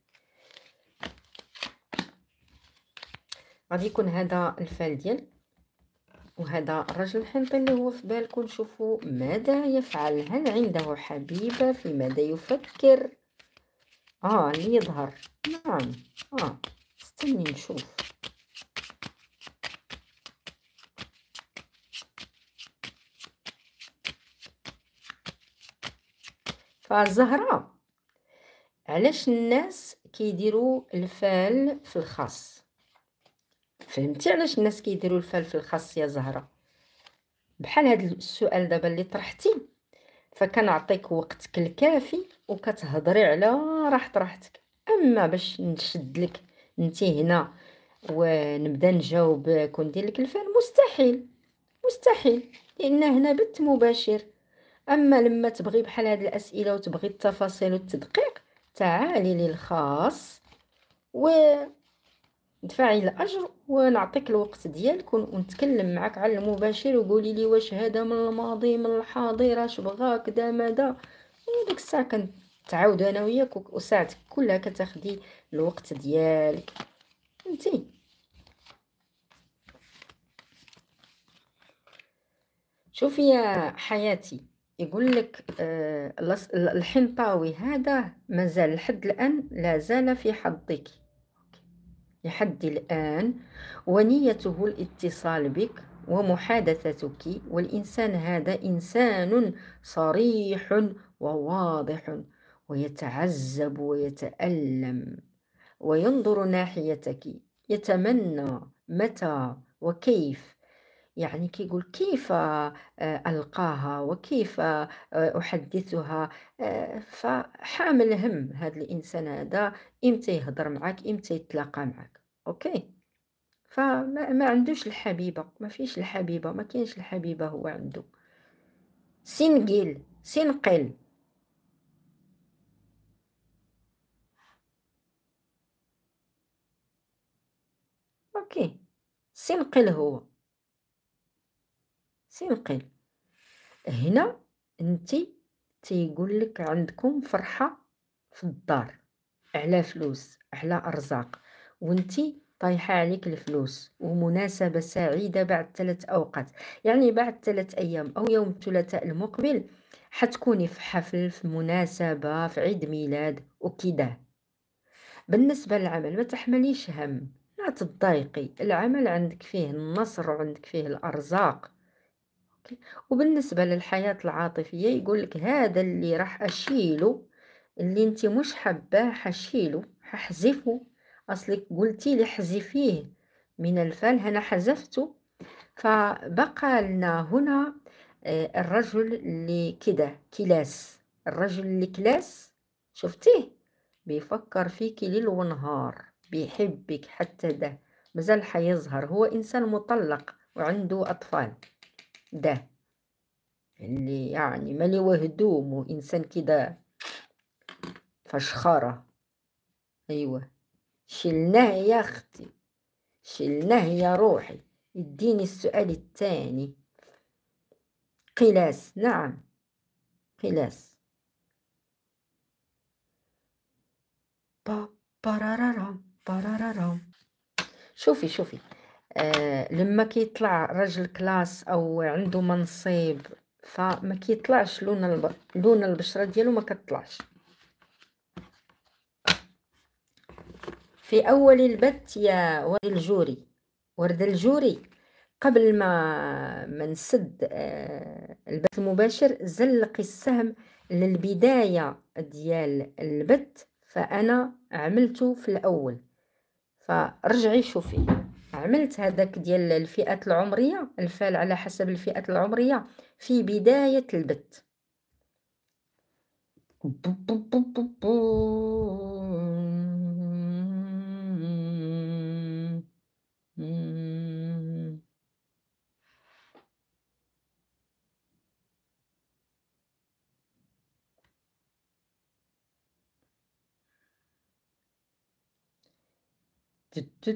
غادي يكون هذا الفال ديالك. وهذا الرجل الحنطي اللي هو في بالكم نشوفوا ماذا يفعل هل عنده حبيبة في ماذا يفكر اه اللي يظهر نعم اه استني نشوف فالزهرة علاش الناس كيديروا الفال في الخاص فهمتي علاش الناس كيديروا الفلفل الخاص يا زهره بحال هذا السؤال دابا اللي طرحتي فكنعطيك وقتك الكافي وكتهضري على راحت راحتك اما باش نشد لك انت هنا ونبدا نجاوبك وندير لك الفعل مستحيل مستحيل لان هنا بث مباشر اما لما تبغي بحال هاد الاسئله وتبغي التفاصيل والتدقيق تعالي للخاص و دفعي الاجر ونعطيك الوقت ديالك ونتكلم معك على المباشر وقولي لي واش هذا من الماضي من الحاضر اش بغاك دا ماذا وديك يعني الساعه كنتعاود انا وياك وساعتك كلها كتاخدي الوقت ديالك فهمتي شوفي يا حياتي يقول لك آه، الحنطاوي هذا مازال لحد الان لازال في حظك لحد الآن ونيته الاتصال بك ومحادثتك والإنسان هذا إنسان صريح وواضح ويتعذب ويتألم وينظر ناحيتك يتمنى متى وكيف يعني كيقول كيف آه، ألقاها وكيف آه، أحدثها آه، فحامل هم هذا الإنسان هذا إمتى يهضر معك إمتى يتلاقى معك أوكي فما ما عندوش الحبيبة ما فيش الحبيبة ما كاينش الحبيبة هو عنده سنجيل سنقل اوكي سنقل هو تنقل هنا انت تيقول لك عندكم فرحة في الدار على فلوس على أرزاق وانت طايحة عليك الفلوس ومناسبة سعيدة بعد ثلاث أوقات يعني بعد ثلاث أيام أو يوم الثلاثاء المقبل حتكوني في حفل في مناسبة في عيد ميلاد وكده بالنسبة للعمل ما تحمليش هم لا تضايقي العمل عندك فيه النصر وعندك فيه الأرزاق وبالنسبة للحياة العاطفية يقولك هذا اللي راح أشيله اللي انت مش حباه حشيله ححذفه أصلك قلتي لي حذفيه من الفال هنا حذفته فبقى لنا هنا آه، الرجل اللي كده كلاس الرجل اللي كلاس شفتيه بيفكر فيك ليل ونهار بيحبك حتى ده مازال حيظهر هو إنسان مطلق وعنده أطفال ده اللي يعني مالي وهدوم وإنسان كده فشخرة أيوة شلناه يا أختي شلناه يا روحي اديني السؤال الثاني قلاس نعم قلاس با بارارام بارارام شوفي شوفي آه، لما كيطلع راجل كلاس او عنده منصب فما كيطلعش لون الب... لون البشره ديالو ما كتطلعش في اول البت يا ورد الجوري ورد الجوري قبل ما ما نسد آه، البث المباشر زلق السهم للبدايه ديال البث فانا عملته في الاول فرجعي شوفيه عملت هذاك ديال الفئات العمرية الفال على حسب الفئات العمرية في بداية البت Mm-hmm. حب euh,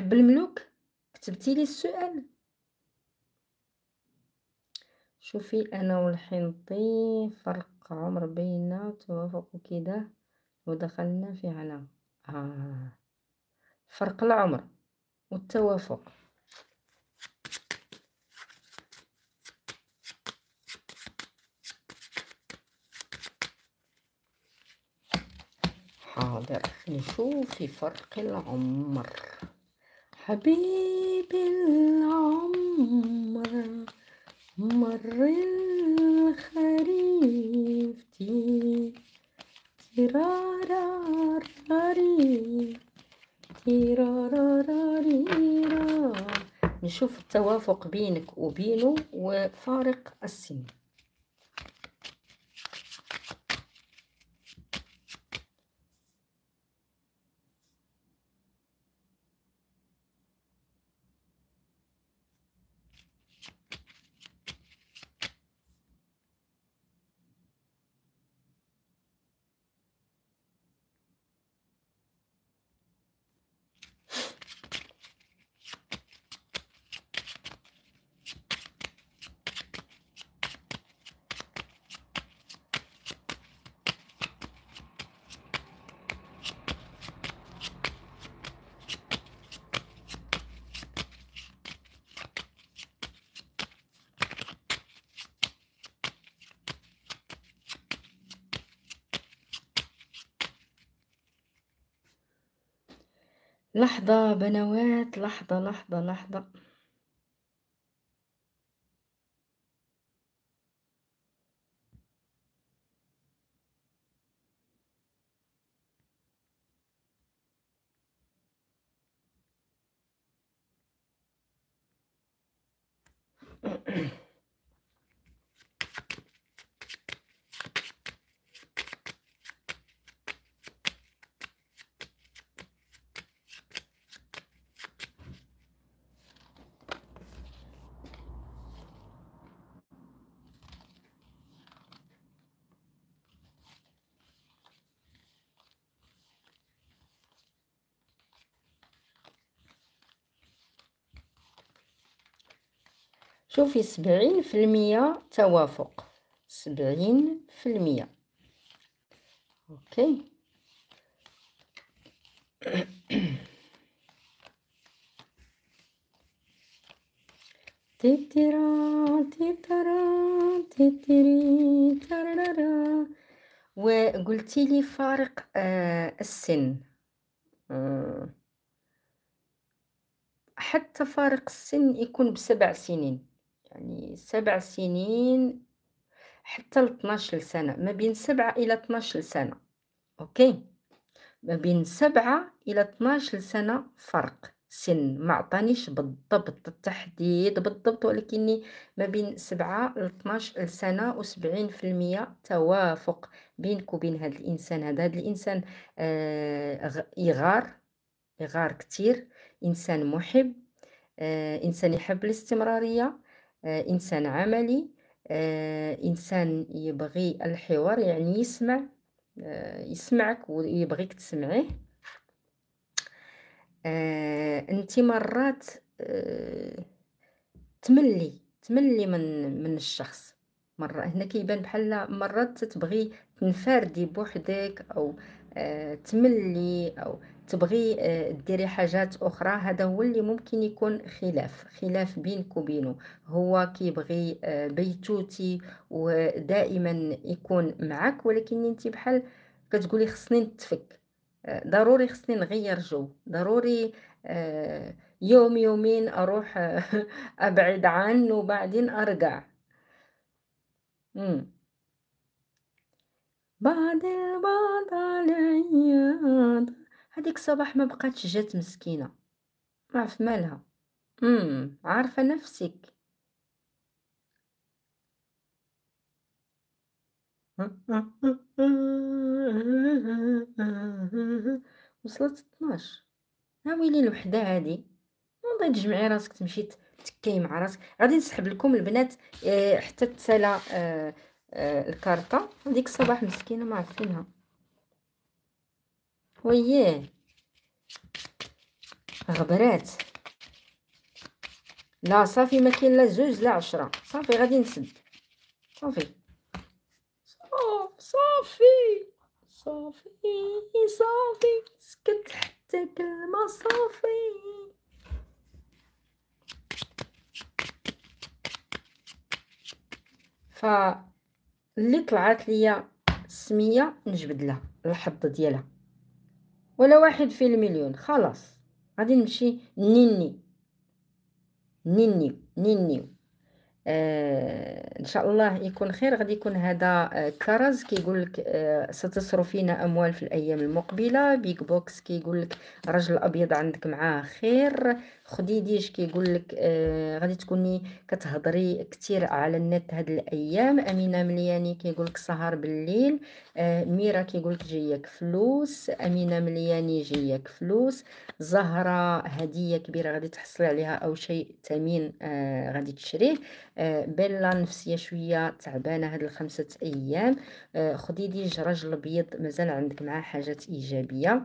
الملوك كتبتي لي السؤال شوفي انا والحنطي فرق عمر بيننا توافق كده ودخلنا في علاقه آه. فرق العمر والتوافق حاضر نشوف فرق العمر حبيب العمر مر الخريف تي نشوف التوافق بينك وبينه وفارق السن لحظة بنوات لحظة لحظة لحظة شوفي سبعين في المية توافق سبعين في المية اوكي (coughs) تترا تترا تتري تررا وقلتي لي فارق آه السن آه حتى فارق السن يكون بسبع سنين سبع سنين حتى ل 12 سنة ما بين سبعة إلى 12 سنة أوكي ما بين سبعة إلى 12 سنة فرق سن ما عطانيش بالضبط التحديد بالضبط ولكني ما بين سبعة ل 12 سنة و70% توافق بينك وبين هذا الإنسان هذا هذا الإنسان آه يغار يغار كثير إنسان محب آه إنسان يحب الاستمرارية آه آه، إنسان عملي آه، إنسان يبغي الحوار يعني يسمع آه، يسمعك ويبغيك تسمعيه أنت مرات تملي تملي من من الشخص مرة هنا كيبان بحال مرات تبغي تنفردي بوحدك أو تملي أو تبغي آه، ديري حاجات اخرى هذا هو اللي ممكن يكون خلاف خلاف بينك وبينه هو كيبغي آه، بيتوتي ودائما يكون معك ولكن انت بحال كتقولي خصني نتفك آه، ضروري خصني نغير جو ضروري يوم يومين اروح (laughs) ابعد عنه وبعدين ارجع مم. بعد البعض العياط هذيك الصباح ما بقاتش جات مسكينة ما عرف مالها امم عارفة نفسك (laughs) وصلت 12 ها ويلي الوحدة هادي نوضي تجمعي راسك تمشي تكي مع راسك غادي نسحب لكم البنات آه، حتى تسالى آه، آه، الكارطة هذيك الصباح مسكينة ما عارفينها وياه غبرات لا صافي ما كاين لا زوج لا عشرة صافي غادي نسد صافي صافي صافي صافي سكت حتى كلمة صافي فاللي طلعت ليا السمية نجبد لها الحظ ديالها ولا واحد في المليون خلاص غادي نمشي نيني نيني نيني آه، ان شاء الله يكون خير غادي يكون هذا آه، كرز كيقول لك آه، ستصرفين اموال في الايام المقبله بيك بوكس كيقول لك رجل ابيض عندك معاه خير خديديش كيقول لك غادي تكوني كتهضري كثير على النت هاد الايام امينه ملياني كيقول لك سهر بالليل ميرا كيقول لك جايك فلوس امينه ملياني جايك فلوس زهره هديه كبيره غادي تحصلي عليها او شيء ثمين غادي تشريه آه، بيلا نفسيه شويه تعبانه هاد الخمسه ايام آه، خدي دي جرج الابيض مازال عندك معاه حاجات ايجابيه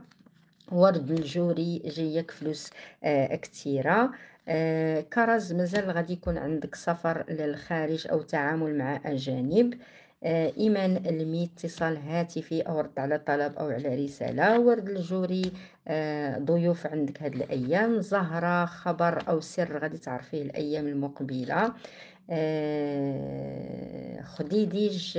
ورد الجوري جايك فلوس آه، كثيره كرز مازال غادي يكون عندك سفر للخارج او تعامل مع اجانب ايمان المي اتصال هاتفي او رد على طلب او على رساله ورد الجوري ضيوف عندك هاد الايام زهره خبر او سر غادي تعرفيه الايام المقبله آه، خدي ديج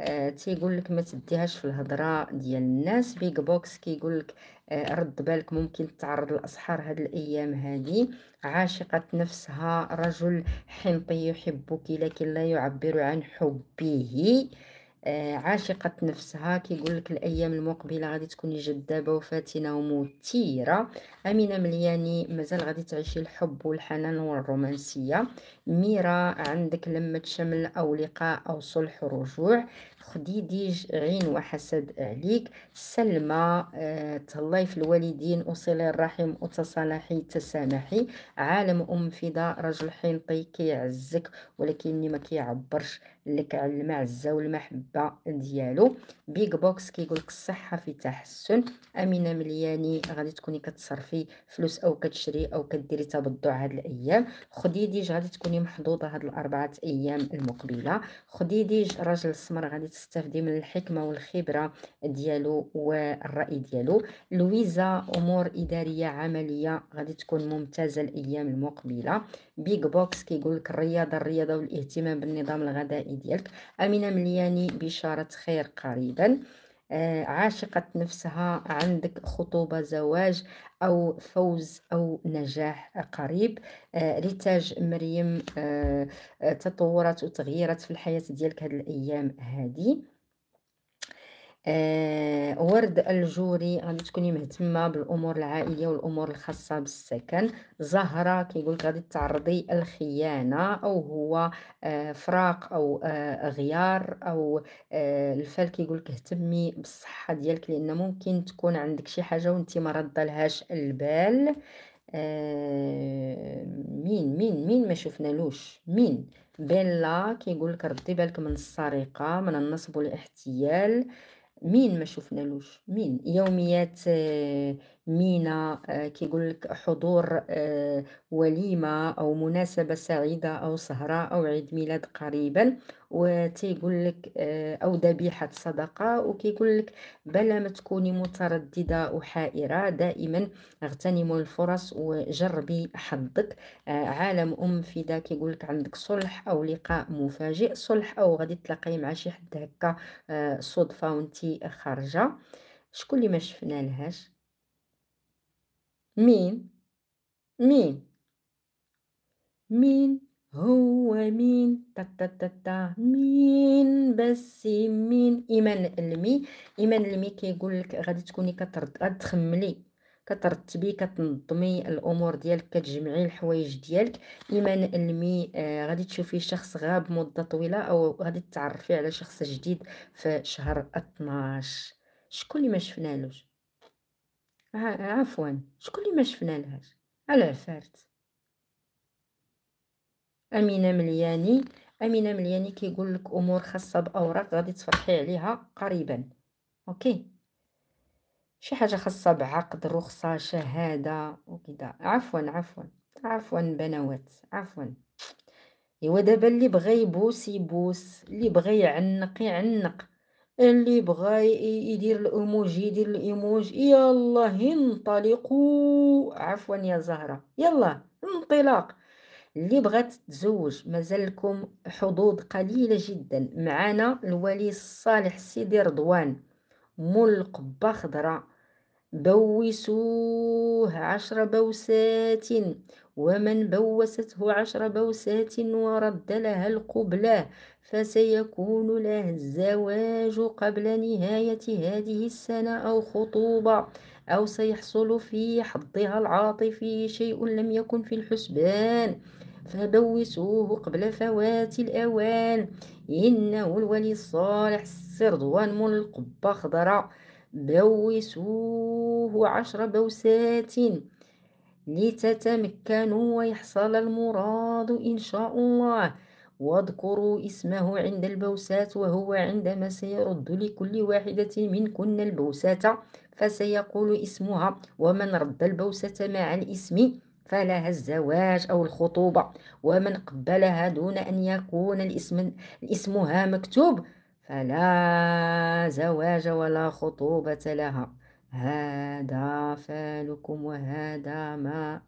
آه، تيقول لك ما تديهاش في الهضره ديال الناس بيك بوكس كيقول لك آه، رد بالك ممكن تتعرض لاسحار هاد الايام هادي عاشقه نفسها رجل حنطي يحبك لكن لا يعبر عن حبه آه، عاشقة نفسها كيقول لك الأيام المقبلة غادي تكوني جذابة وفاتنة ومثيرة أمينة ملياني مازال غادي تعيشي الحب والحنان والرومانسية ميرا عندك لمة شمل أو لقاء أو صلح ورجوع خديدي عين وحسد عليك سلمى أه تهلاي في الوالدين وصلي الرحم وتصالحي تسامحي عالم أم فدا رجل حنطي كيعزك ولكني ما كيعبرش اللي كعلم المعزه والمحبة ديالو بيك بوكس كيقول لك الصحة في تحسن أمينة ملياني غادي تكوني كتصرفي فلوس أو كتشري أو كديري تبضع هاد الأيام خدي ديج غادي تكوني محظوظة هاد الأربعة أيام المقبلة خدي ديج راجل السمر غادي تستافدي من الحكمة والخبرة ديالو والرأي ديالو لويزا أمور إدارية عملية غادي تكون ممتازة الأيام المقبلة بيج بوكس كيقول لك الرياضه الرياضه والاهتمام بالنظام الغذائي ديالك امينه ملياني بشاره خير قريبا آه عاشقة نفسها عندك خطوبة زواج أو فوز أو نجاح قريب آه ريتاج مريم آه, آه، تطورت وتغيرت في الحياة ديالك هاد الأيام هذه آه ورد الجوري غادي تكوني مهتمه بالامور العائليه والامور الخاصه بالسكن زهره كيقول غادي تعرضي الخيانه او هو آه فراق او آه غيار او آه الفال كيقول لك اهتمي بالصحه ديالك لان ممكن تكون عندك شي حاجه وانت ما ردلهاش البال آه مين مين مين ما شفنالوش مين بيلا كيقول لك ردي بالك من السرقه من النصب والاحتيال آه مين مشوف نالوش مين يوميات مينا آه، كيقول لك حضور آه، وليمة أو مناسبة سعيدة أو سهرة أو عيد ميلاد قريبا وتيقول لك آه، أو ذبيحة صدقة وكيقول لك بلا ما تكوني مترددة وحائرة دائما اغتنموا الفرص وجربي حظك عالم أم فدا كيقول لك عندك صلح أو لقاء مفاجئ صلح أو غادي تلاقي مع شي حد هكا صدفة وانتي خارجة شكون اللي ما شفنا لهاش مين مين مين هو مين تا تا تا تا مين بس مين ايمان المي ايمان المي كيقول لك غادي تكوني كترد غتخملي كترتبي كتنظمي الامور ديالك كتجمعي الحوايج ديالك ايمان المي آه غادي تشوفي شخص غاب مده طويله او غادي تعرفي على شخص جديد في شهر 12 شكون اللي ما شفنالوش عفوا شكون اللي ما شفنا لهاش على فارت امينه ملياني امينه ملياني كيقول لك امور خاصه باوراق غادي تفرحي عليها قريبا اوكي شي حاجه خاصه بعقد رخصه شهاده وكذا عفوا عفوا عفوا بنوات عفوا ايوا دابا اللي بغى يبوس يبوس اللي بغى يعنق يعنق اللي بغا يدير الايموجي يدير الايموج يلا انطلقوا عفوا يا زهرة يلا انطلاق اللي بغات تتزوج مازالكم حظوظ قليلة جدا معانا الولي الصالح سيدي رضوان مول القبة خضراء بوسوه عشر بوسات ومن بوسته عشر بوسات ورد لها القبلة فسيكون له الزواج قبل نهاية هذه السنة أو خطوبة أو سيحصل في حظها العاطفي شيء لم يكن في الحسبان فبوسوه قبل فوات الأوان إنه الولي الصالح السردوان من القبة خضراء بوسوه عشر بوسات لتتمكنوا ويحصل المراد إن شاء الله واذكروا اسمه عند البوسات وهو عندما سيرد لكل واحدة منكن البوسات فسيقول اسمها ومن رد البوسة مع الاسم فلها الزواج أو الخطوبة ومن قبلها دون أن يكون الاسم اسمها مكتوب فلا زواج ولا خطوبة لها هذا فعلكم وهذا ما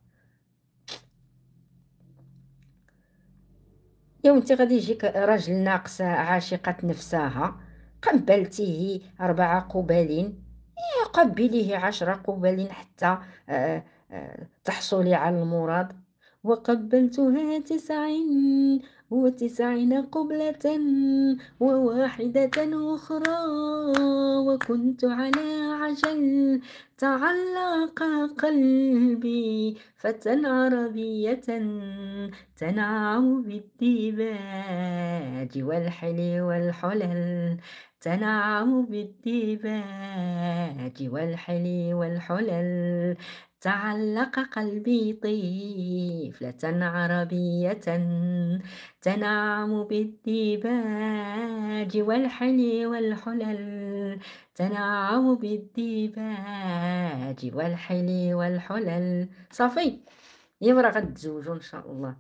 يوم انت غادي يجيك راجل ناقص عاشقة نفسها قبلته أربع قبالين إيه، قبليه عشر قبالين حتى آه، آه، تحصلي على المراد وقبلتها تسعين وتسعين قبلة وواحدة أخرى وكنت على عجل تعلق قلبي فتى عربية تنعم بالديباج والحلي والحلل تنعم بالديباج والحلي والحلل تعلق قلبي طيفلة عربية تنعم بالديباج والحلي والحلل تنعم بالديباج والحلي والحلل صافي غد غتزوجوا ان شاء الله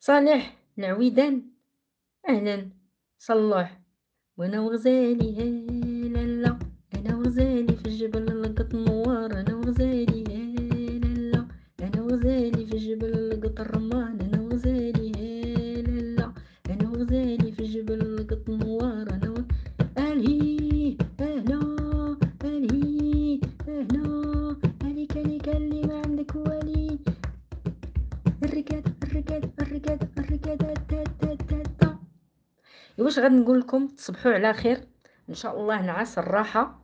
صالح العويدان اهلا صلوح وانا وغزالي هاي واش غادي نقول لكم تصبحوا على خير ان شاء الله نعاس الراحه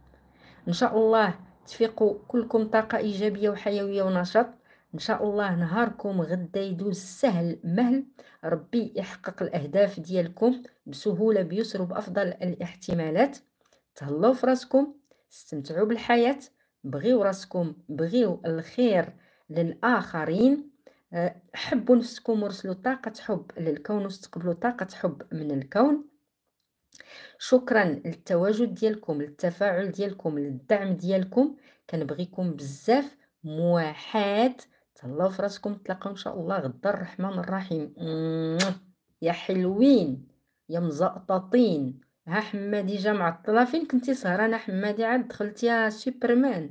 ان شاء الله تفيقوا كلكم طاقه ايجابيه وحيويه ونشاط ان شاء الله نهاركم غدا يدوز سهل مهل ربي يحقق الاهداف ديالكم بسهوله بيسر بافضل الاحتمالات تهلاو في راسكم استمتعوا بالحياه بغيو راسكم بغيو الخير للاخرين آه، حبوا نفسكم ورسلوا طاقه حب للكون واستقبلوا طاقه حب من الكون شكرا للتواجد ديالكم للتفاعل ديالكم للدعم ديالكم كنبغيكم بزاف موحد تهلاو في راسكم نتلاقاو ان شاء الله غدا الرحمن الرحيم يا حلوين يا مزقططين ها حمادي جا معطله فين كنتي سهرانه حمادي عاد دخلتي سوبرمان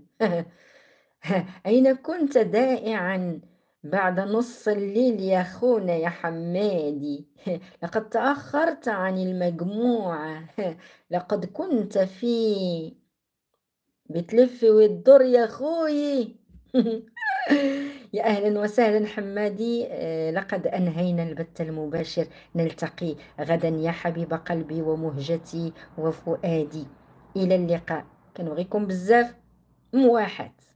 (laughs) اين كنت دائعا بعد نص الليل يا خونا يا حمادي (laughs) لقد تأخرت عن المجموعة (laughs) لقد كنت في بتلف وتدور يا خوي (laughs) يا اهلا وسهلا حمادي آه، لقد انهينا البث المباشر نلتقي غدا يا حبيب قلبي ومهجتي وفؤادي الى اللقاء كنبغيكم بزاف مواحد